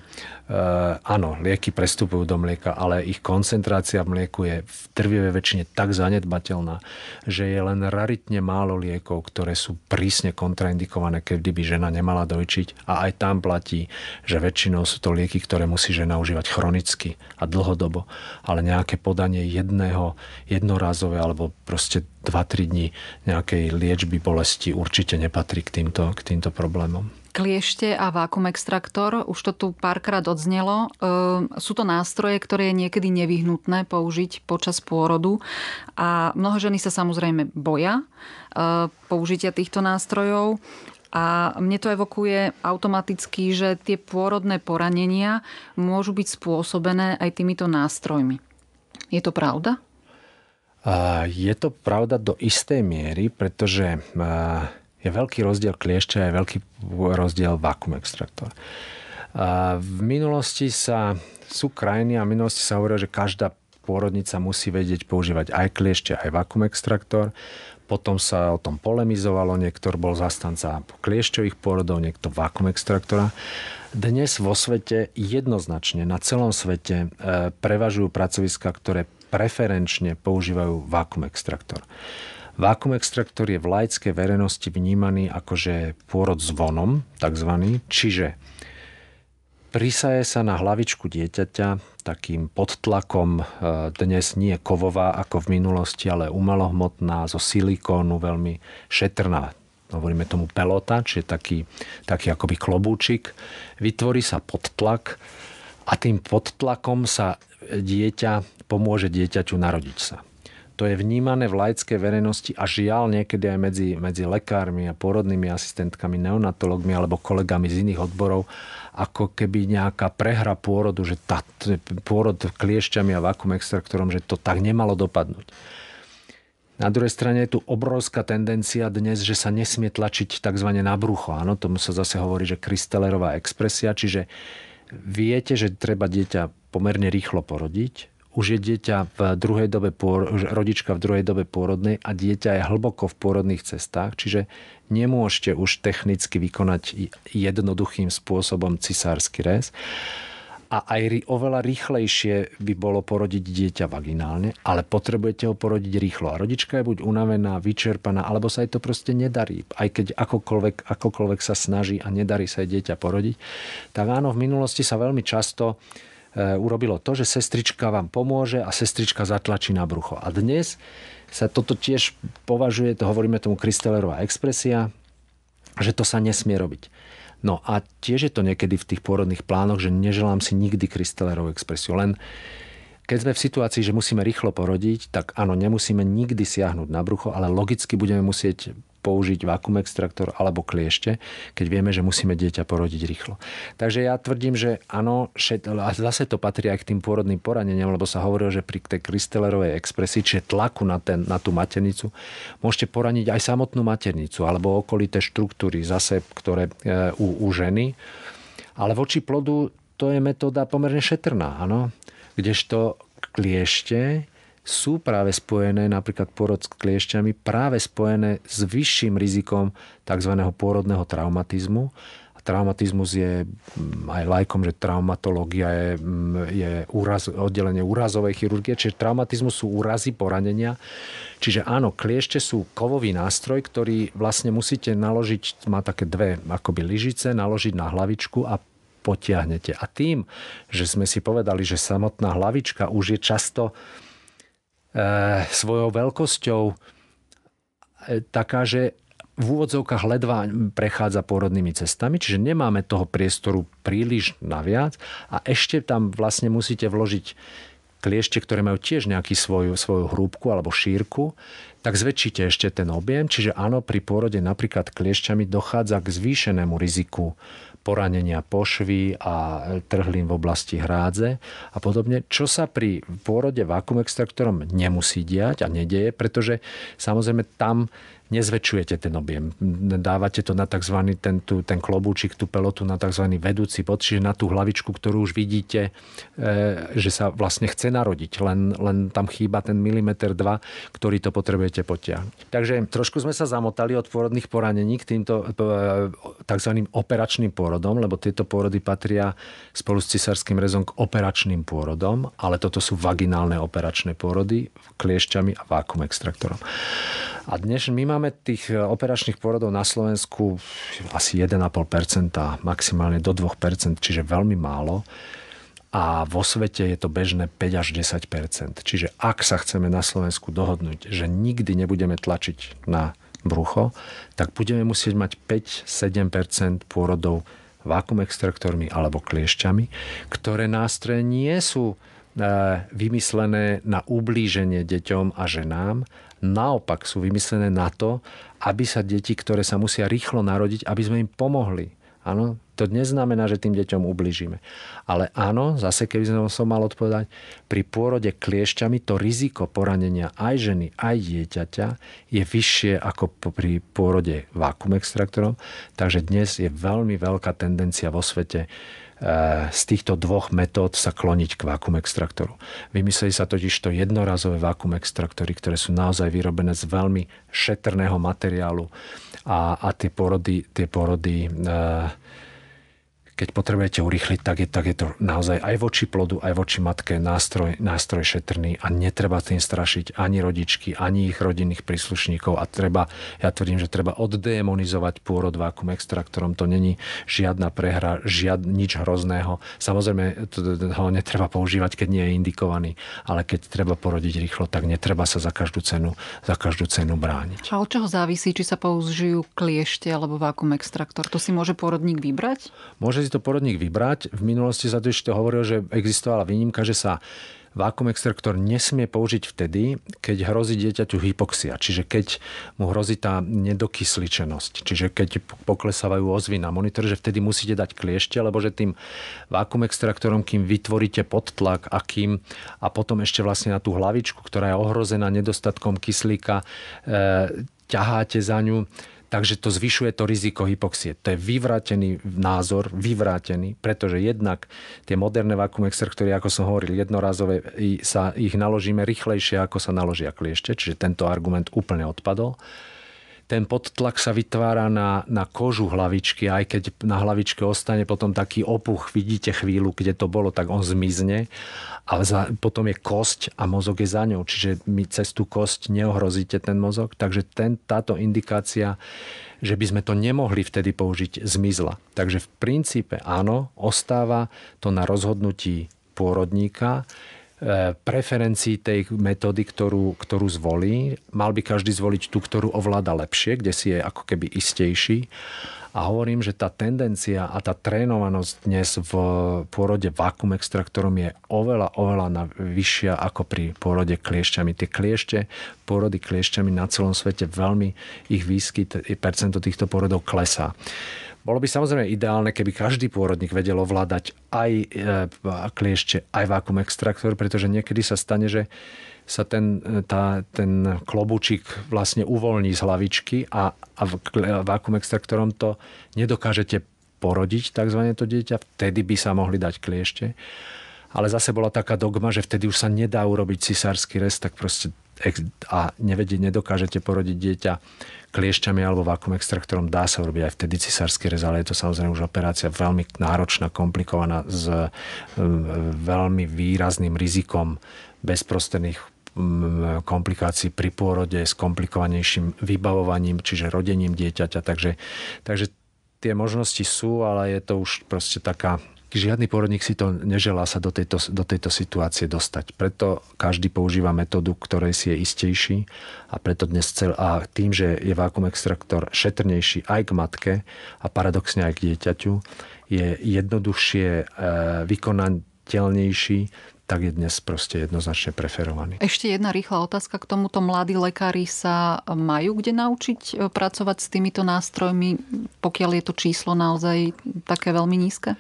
Speaker 2: Eh, áno, lieky prestupujú do mlieka, ale ich koncentrácia v mlieku je v trvivej väčšine tak zanedbateľná, že je len raritne málo liekov, ktoré sú prísne kontraindikované, kedy by žena nemala dojčiť. A aj tam platí, že väčšinou sú to lieky, ktoré musí žena užívať chronicky a dlhodobo, ale nejaké podanie jedného, jednorázové alebo proste 2-3 dní nejakej liečby bolesti určite nepatrí k týmto, k týmto problémom
Speaker 1: kliešte a vákum extraktor, už to tu párkrát odznelo. Ehm, sú to nástroje, ktoré je niekedy nevyhnutné použiť počas pôrodu a mnoho ženy sa samozrejme boja ehm, použitia týchto nástrojov. A mne to evokuje automaticky, že tie pôrodné poranenia môžu byť spôsobené aj týmito nástrojmi. Je to pravda?
Speaker 2: Je to pravda do istej miery, pretože ehm, je veľký rozdiel kliešťa, je veľký rozdiel vakuum extraktor. A v minulosti sa, sú krajiny a v minulosti sa hovorilo, že každá pôrodnica musí vedieť používať aj kliešťa, aj vakuum extraktor. Potom sa o tom polemizovalo, niektor bol zastanca kliešťových pôrodov, niekto vakuum extraktora. Dnes vo svete jednoznačne, na celom svete e, prevažujú pracoviska, ktoré preferenčne používajú vakuum extraktor. Vákum extraktor je v laickej verejnosti vnímaný ako že pôrod zvonom, takzvaný, čiže prisaje sa na hlavičku dieťaťa takým podtlakom, e, dnes nie kovová ako v minulosti, ale umelohmotná, zo silikónu, veľmi šetrná hovoríme tomu pelota, čiže taký, taký akoby klobúčik. Vytvorí sa podtlak a tým podtlakom sa dieťa pomôže dieťaťu narodiť sa to je vnímané v laickej verejnosti a žiaľ niekedy aj medzi, medzi lekármi a porodnými asistentkami, neonatologmi alebo kolegami z iných odborov ako keby nejaká prehra pôrodu, že tá, pôrod kliešťami a vakuum extraktorom, že to tak nemalo dopadnúť. Na druhej strane je tu obrovská tendencia dnes, že sa nesmie tlačiť tzv. na brucho. Áno, tomu sa zase hovorí, že krystalerová expresia, čiže viete, že treba dieťa pomerne rýchlo porodiť, už je dieťa v druhej dobe, rodička v druhej dobe pôrodnej a dieťa je hlboko v pôrodných cestách, čiže nemôžete už technicky vykonať jednoduchým spôsobom cisársky rez. A aj oveľa rýchlejšie by bolo porodiť dieťa vaginálne, ale potrebujete ho porodiť rýchlo. A rodička je buď unavená, vyčerpaná, alebo sa jej to proste nedarí. Aj keď akokoľvek, akokoľvek sa snaží a nedarí sa jej dieťa porodiť, tak áno, v minulosti sa veľmi často uh, E, urobilo to, že sestrička vám pomôže a sestrička zatlačí na brucho. A dnes sa toto tiež považuje, to hovoríme tomu Kristelerová expresia, že to sa nesmie robiť. No a tiež je to niekedy v tých pôrodných plánoch, že neželám si nikdy Kristelerovú expresiu. Len keď sme v situácii, že musíme rýchlo porodiť, tak áno, nemusíme nikdy siahnuť na brucho, ale logicky budeme musieť použiť vakuum extraktor alebo kliešte, keď vieme, že musíme dieťa porodiť rýchlo. Takže ja tvrdím, že áno, šet, a zase to patrí aj k tým pôrodným poraneniam, lebo sa hovorilo, že pri tej krystelerovej expresii, čiže tlaku na, ten, na tú maternicu, môžete poraniť aj samotnú maternicu alebo okolité štruktúry zase, ktoré e, u, u ženy. Ale voči plodu to je metóda pomerne šetrná, áno. Kdežto kliešte, sú práve spojené, napríklad porod s kliešťami, práve spojené s vyšším rizikom tzv. pôrodného traumatizmu. A traumatizmus je mm, aj lajkom, že traumatológia je, mm, je úraz, oddelenie úrazovej chirurgie, čiže traumatizmus sú úrazy, poranenia. Čiže áno, kliešte sú kovový nástroj, ktorý vlastne musíte naložiť, má také dve akoby lyžice, naložiť na hlavičku a potiahnete. A tým, že sme si povedali, že samotná hlavička už je často E, svojou veľkosťou e, taká, že v úvodzovkách ledva prechádza pôrodnými cestami, čiže nemáme toho priestoru príliš naviac a ešte tam vlastne musíte vložiť kliešte, ktoré majú tiež nejakú svoju, svoju hrúbku alebo šírku, tak zväčšíte ešte ten objem. Čiže áno, pri pôrode napríklad kliešťami dochádza k zvýšenému riziku poranenia pošvy a trhlín v oblasti hrádze a podobne, čo sa pri pôrode vakuum extraktorom nemusí diať a nedeje, pretože samozrejme tam nezväčšujete ten objem. Dávate to na tzv. Ten, ten klobúčik, tú pelotu na tzv. vedúci bod, čiže na tú hlavičku, ktorú už vidíte, e, že sa vlastne chce narodiť. Len, len tam chýba ten milimeter 2, ktorý to potrebujete potiahnuť. Takže trošku sme sa zamotali od pôrodných poranení k týmto e, e, tzv. operačným pôrodom, lebo tieto pôrody patria spolu s cisárským rezom k operačným pôrodom, ale toto sú vaginálne operačné pôrody kliešťami a vákum extraktorom. A dnes my máme máme tých e, operačných porodov na Slovensku asi 1,5%, maximálne do 2%, čiže veľmi málo a vo svete je to bežné 5 až 10 Čiže ak sa chceme na Slovensku dohodnúť, že nikdy nebudeme tlačiť na brucho, tak budeme musieť mať 5-7 pôrodov vákum extraktormi alebo kliešťami, ktoré nástroje nie sú e, vymyslené na ublíženie deťom a ženám, naopak sú vymyslené na to, aby sa deti, ktoré sa musia rýchlo narodiť, aby sme im pomohli. Áno, to neznamená, že tým deťom ubližíme. Ale áno, zase keby som som mal odpovedať, pri pôrode kliešťami to riziko poranenia aj ženy, aj dieťaťa je vyššie ako pri pôrode vákum extraktorom. Takže dnes je veľmi veľká tendencia vo svete Eh, z týchto dvoch metód sa kloniť k vakuum extraktoru. Vymysleli sa totiž to jednorazové vakuum extraktory, ktoré sú naozaj vyrobené z veľmi šetrného materiálu a, a tie porody, tie porody e, keď potrebujete urýchliť, tak je, tak je to naozaj aj voči plodu, aj voči matke nástroj, nástroj šetrný a netreba tým strašiť ani rodičky, ani ich rodinných príslušníkov a treba, ja tvrdím, že treba oddemonizovať pôrod vákum extraktorom, to není žiadna prehra, žiad, nič hrozného. Samozrejme, ho netreba používať, keď nie je indikovaný, ale keď treba porodiť rýchlo, tak netreba sa za každú cenu, za každú cenu brániť.
Speaker 1: A od čoho závisí, či sa použijú kliešte alebo vákum extraktor? To si môže pôrodník vybrať?
Speaker 2: Môže si to porodník vybrať. V minulosti sa tiež ešte hovorilo, že existovala výnimka, že sa vákum extraktor nesmie použiť vtedy, keď hrozí dieťaťu hypoxia, čiže keď mu hrozí tá nedokysličenosť, čiže keď poklesávajú ozvy na monitor, že vtedy musíte dať kliešte, lebo že tým vákum extraktorom, kým vytvoríte podtlak a kým a potom ešte vlastne na tú hlavičku, ktorá je ohrozená nedostatkom kyslíka, e, ťaháte za ňu, Takže to zvyšuje to riziko hypoxie. To je vyvrátený názor, vyvrátený, pretože jednak tie moderné vakumexer, ktoré, ako som hovoril, jednorázové, sa ich naložíme rýchlejšie, ako sa naložia kliešte, čiže tento argument úplne odpadol ten podtlak sa vytvára na, na kožu hlavičky, aj keď na hlavičke ostane potom taký opuch, vidíte chvíľu, kde to bolo, tak on zmizne a za, potom je kosť a mozog je za ňou, čiže my cez tú kosť neohrozíte ten mozog, takže ten, táto indikácia, že by sme to nemohli vtedy použiť, zmizla. Takže v princípe áno, ostáva to na rozhodnutí pôrodníka, E, preferencií tej metódy, ktorú, ktorú zvolí. Mal by každý zvoliť tú, ktorú ovláda lepšie, kde si je ako keby istejší. A hovorím, že tá tendencia a tá trénovanosť dnes v pôrode vakuum extraktorom je oveľa, oveľa vyššia ako pri pôrode kliešťami. Tie kliešte, pôrody kliešťami na celom svete veľmi, ich výskyt, percento týchto pôrodov klesá. Bolo by samozrejme ideálne, keby každý pôrodník vedel ovládať aj e, kliešte, aj vákum extraktor, pretože niekedy sa stane, že sa ten, e, tá, ten klobučík vlastne uvoľní z hlavičky a, a e, vákum extraktorom to nedokážete porodiť, takzvané to dieťa, vtedy by sa mohli dať kliešte. Ale zase bola taká dogma, že vtedy už sa nedá urobiť cisársky rez, tak proste a nevedie, nedokážete porodiť dieťa kliešťami alebo vakuum extraktorom. Dá sa urobiť aj vtedy cisársky rez, ale je to samozrejme už operácia veľmi náročná, komplikovaná s e, veľmi výrazným rizikom bezprostredných mm, komplikácií pri pôrode s komplikovanejším vybavovaním, čiže rodením dieťaťa. Takže, takže tie možnosti sú, ale je to už proste taká žiadny porodník si to neželá sa do tejto, do tejto situácie dostať. Preto každý používa metódu, ktorej si je istejší a preto dnes cel, a tým, že je vákum extraktor šetrnejší aj k matke a paradoxne aj k dieťaťu, je jednoduchšie e, vykonateľnejší, tak je dnes proste jednoznačne preferovaný.
Speaker 1: Ešte jedna rýchla otázka k tomuto. Mladí lekári sa majú kde naučiť e, pracovať s týmito nástrojmi, pokiaľ je to číslo naozaj také veľmi nízke?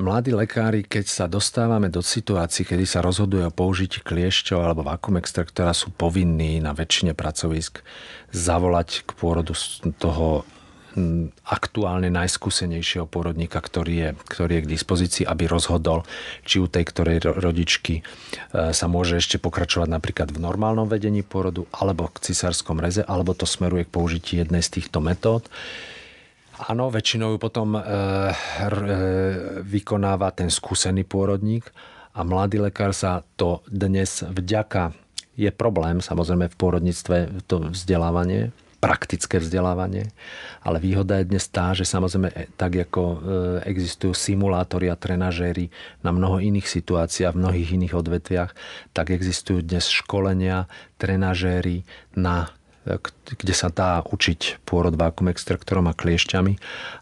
Speaker 2: Mladí lekári, keď sa dostávame do situácií, kedy sa rozhoduje o použití kliešťov alebo vakuum extraktora, sú povinní na väčšine pracovisk zavolať k pôrodu toho aktuálne najskúsenejšieho porodníka, ktorý je, ktorý je k dispozícii, aby rozhodol, či u tej ktorej rodičky e, sa môže ešte pokračovať napríklad v normálnom vedení porodu, alebo k cisárskom reze, alebo to smeruje k použití jednej z týchto metód. Áno, väčšinou ju potom e, r, e, vykonáva ten skúsený pôrodník a mladý lekár sa to dnes vďaka je problém samozrejme v pôrodníctve to vzdelávanie, praktické vzdelávanie, ale výhoda je dnes tá, že samozrejme e, tak ako eh, existujú simulátory a trenažéry na mnoho iných situáciách, v mnohých iných odvetviach, tak existujú dnes školenia, trenažéry na E, kde sa dá učiť pôrod vákum extraktorom a kliešťami,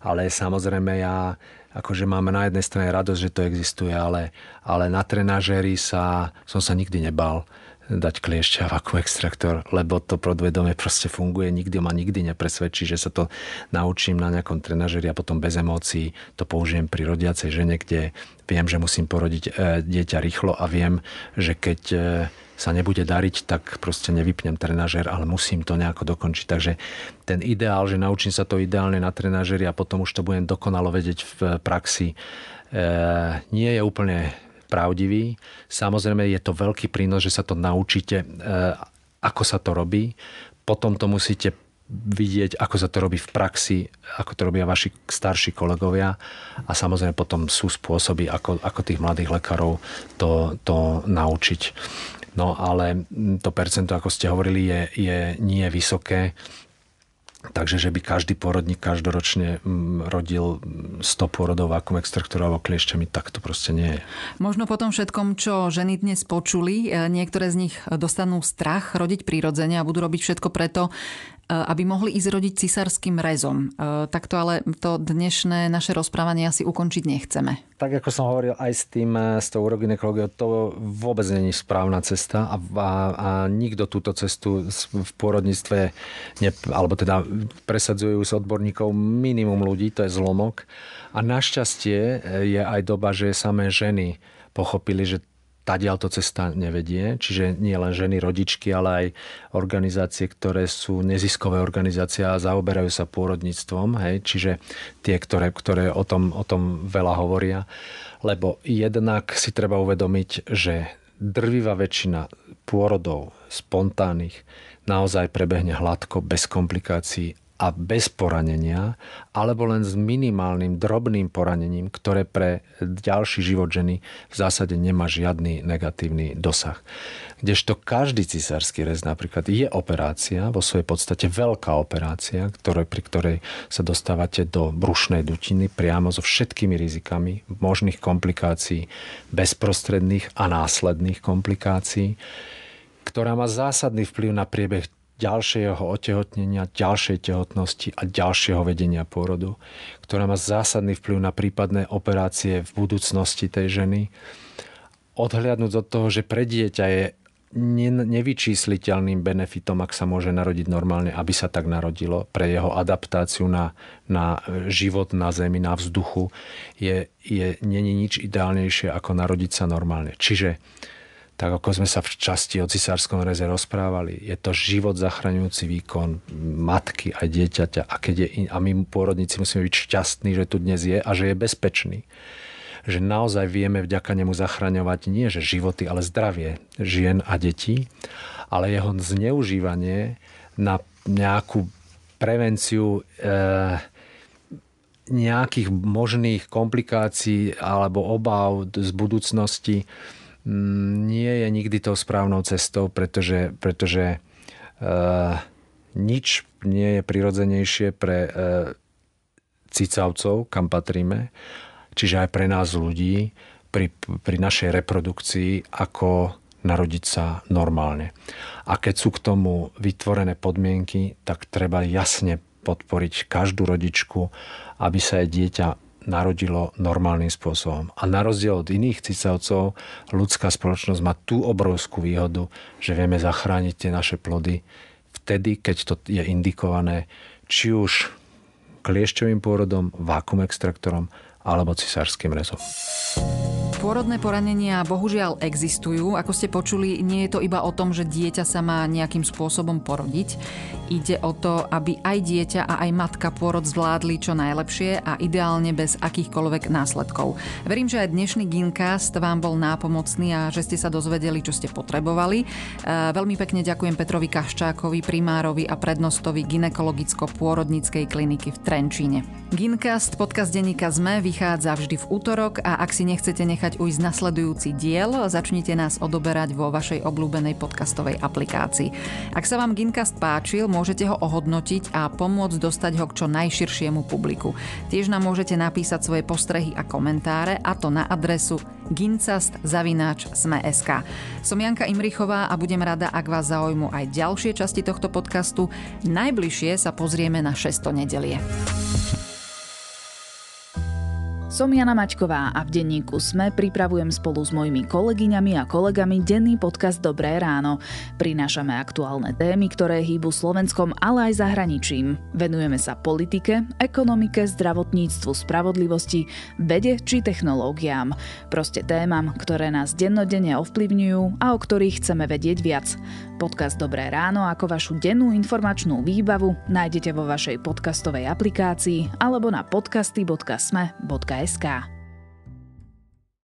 Speaker 2: ale samozrejme ja akože mám na jednej strane radosť, že to existuje, ale, ale na trenažéri sa, som sa nikdy nebal dať kliešťa extraktor, lebo to podvedomie proste funguje. Nikdy ma nikdy nepresvedčí, že sa to naučím na nejakom trenažeri a potom bez emócií to použijem pri rodiacej žene, kde viem, že musím porodiť e, dieťa rýchlo a viem, že keď e, sa nebude dariť, tak proste nevypnem trenažer, ale musím to nejako dokončiť. Takže ten ideál, že naučím sa to ideálne na trenažeri a potom už to budem dokonalo vedieť v praxi, e, nie je úplne pravdivý. Samozrejme je to veľký prínos, že sa to naučíte, e, ako sa to robí. Potom to musíte vidieť, ako sa to robí v praxi, ako to robia vaši starší kolegovia a samozrejme potom sú spôsoby, ako, ako tých mladých lekárov to, to naučiť. No ale to percento, ako ste hovorili, je, je nie vysoké Takže, že by každý porodník každoročne mm, rodil 100 porodov vakuum extraktorov alebo kliešťami, tak to proste nie je.
Speaker 1: Možno po tom všetkom, čo ženy dnes počuli, e, niektoré z nich dostanú strach rodiť prírodzene a budú robiť všetko preto, Eh, aby mohli ísť rodiť cisárským rezom. Eh, Takto ale to dnešné naše rozprávanie asi ukončiť nechceme.
Speaker 2: Tak ako som hovoril aj s tým, eh, s tou urogynekológiou, to vôbec není správna cesta a, a, a nikto túto cestu v pôrodníctve, ne, alebo teda presadzujú s odborníkov minimum ľudí, to je zlomok. A našťastie je aj doba, že samé ženy pochopili, že tadiaľ to cesta nevedie. Čiže nie len ženy, rodičky, ale aj organizácie, ktoré sú neziskové organizácie a zaoberajú sa pôrodníctvom. Hej? Čiže tie, ktoré, ktoré o, tom, o tom veľa hovoria. Lebo jednak si treba uvedomiť, že drvivá väčšina pôrodov spontánnych naozaj prebehne hladko, bez komplikácií a bez poranenia, alebo len s minimálnym drobným poranením, ktoré pre ďalší život ženy v zásade nemá žiadny negatívny dosah. Kdežto každý cisársky rez napríklad je operácia, vo svojej podstate veľká operácia, ktoré, pri ktorej sa dostávate do brušnej dutiny priamo so všetkými rizikami možných komplikácií, bezprostredných a následných komplikácií ktorá má zásadný vplyv na priebeh ďalšieho otehotnenia, ďalšej tehotnosti a ďalšieho vedenia pôrodu, ktorá má zásadný vplyv na prípadné operácie v budúcnosti tej ženy. Odhliadnúť od toho, že pre dieťa je nevyčísliteľným benefitom, ak sa môže narodiť normálne, aby sa tak narodilo, pre jeho adaptáciu na, na život na Zemi, na vzduchu, je, je není nič ideálnejšie ako narodiť sa normálne. Čiže tak ako sme sa v časti o cisárskom reze rozprávali, je to život zachraňujúci výkon matky a dieťaťa a, keď je in, a my pôrodníci musíme byť šťastní, že tu dnes je a že je bezpečný. Že naozaj vieme vďaka nemu zachraňovať nie že životy, ale zdravie žien a detí, ale jeho zneužívanie na nejakú prevenciu e, nejakých možných komplikácií alebo obáv z budúcnosti Mm, nie je nikdy tou správnou cestou, pretože, pretože e, nič nie je prirodzenejšie pre e, cicavcov, kam patríme, čiže aj pre nás ľudí, pri, pri našej reprodukcii, ako narodiť sa normálne. A keď sú k tomu vytvorené podmienky, tak treba jasne podporiť každú rodičku, aby sa jej dieťa narodilo normálnym spôsobom. A na rozdiel od iných cicavcov, ľudská spoločnosť má tú obrovskú výhodu, že vieme zachrániť tie naše plody vtedy, keď to je indikované či už kliešťovým pôrodom, vákum extraktorom, alebo cisárským rezom.
Speaker 1: Pôrodné poranenia bohužiaľ existujú. Ako ste počuli, nie je to iba o tom, že dieťa sa má nejakým spôsobom porodiť. Ide o to, aby aj dieťa a aj matka pôrod zvládli čo najlepšie a ideálne bez akýchkoľvek následkov. Verím, že aj dnešný Gincast vám bol nápomocný a že ste sa dozvedeli, čo ste potrebovali. E, veľmi pekne ďakujem Petrovi Kaščákovi, primárovi a prednostovi ginekologicko pôrodnickej kliniky v Trenčíne. Gincast, podcast denníka ZME, vychádza vždy v útorok a ak si nechcete nechať ujsť nasledujúci diel, začnite nás odoberať vo vašej obľúbenej podcastovej aplikácii. Ak sa vám Gincast páčil, môžete ho ohodnotiť a pomôcť dostať ho k čo najširšiemu publiku. Tiež nám môžete napísať svoje postrehy a komentáre a to na adresu gincast.sme.sk. Som Janka Imrichová a budem rada, ak vás zaujmu aj ďalšie časti tohto podcastu. Najbližšie sa pozrieme na 6. nedelie. Som Jana Mačková a v denníku SME pripravujem spolu s mojimi kolegyňami a kolegami denný podcast Dobré ráno. Prinášame aktuálne témy, ktoré hýbu Slovenskom, ale aj zahraničím. Venujeme sa politike, ekonomike, zdravotníctvu, spravodlivosti, vede či technológiám. Proste témam, ktoré nás dennodenne ovplyvňujú a o ktorých chceme vedieť viac. Podcast Dobré ráno ako vašu dennú informačnú výbavu nájdete vo vašej podcastovej aplikácii alebo na podcasty.sme.sk KSK.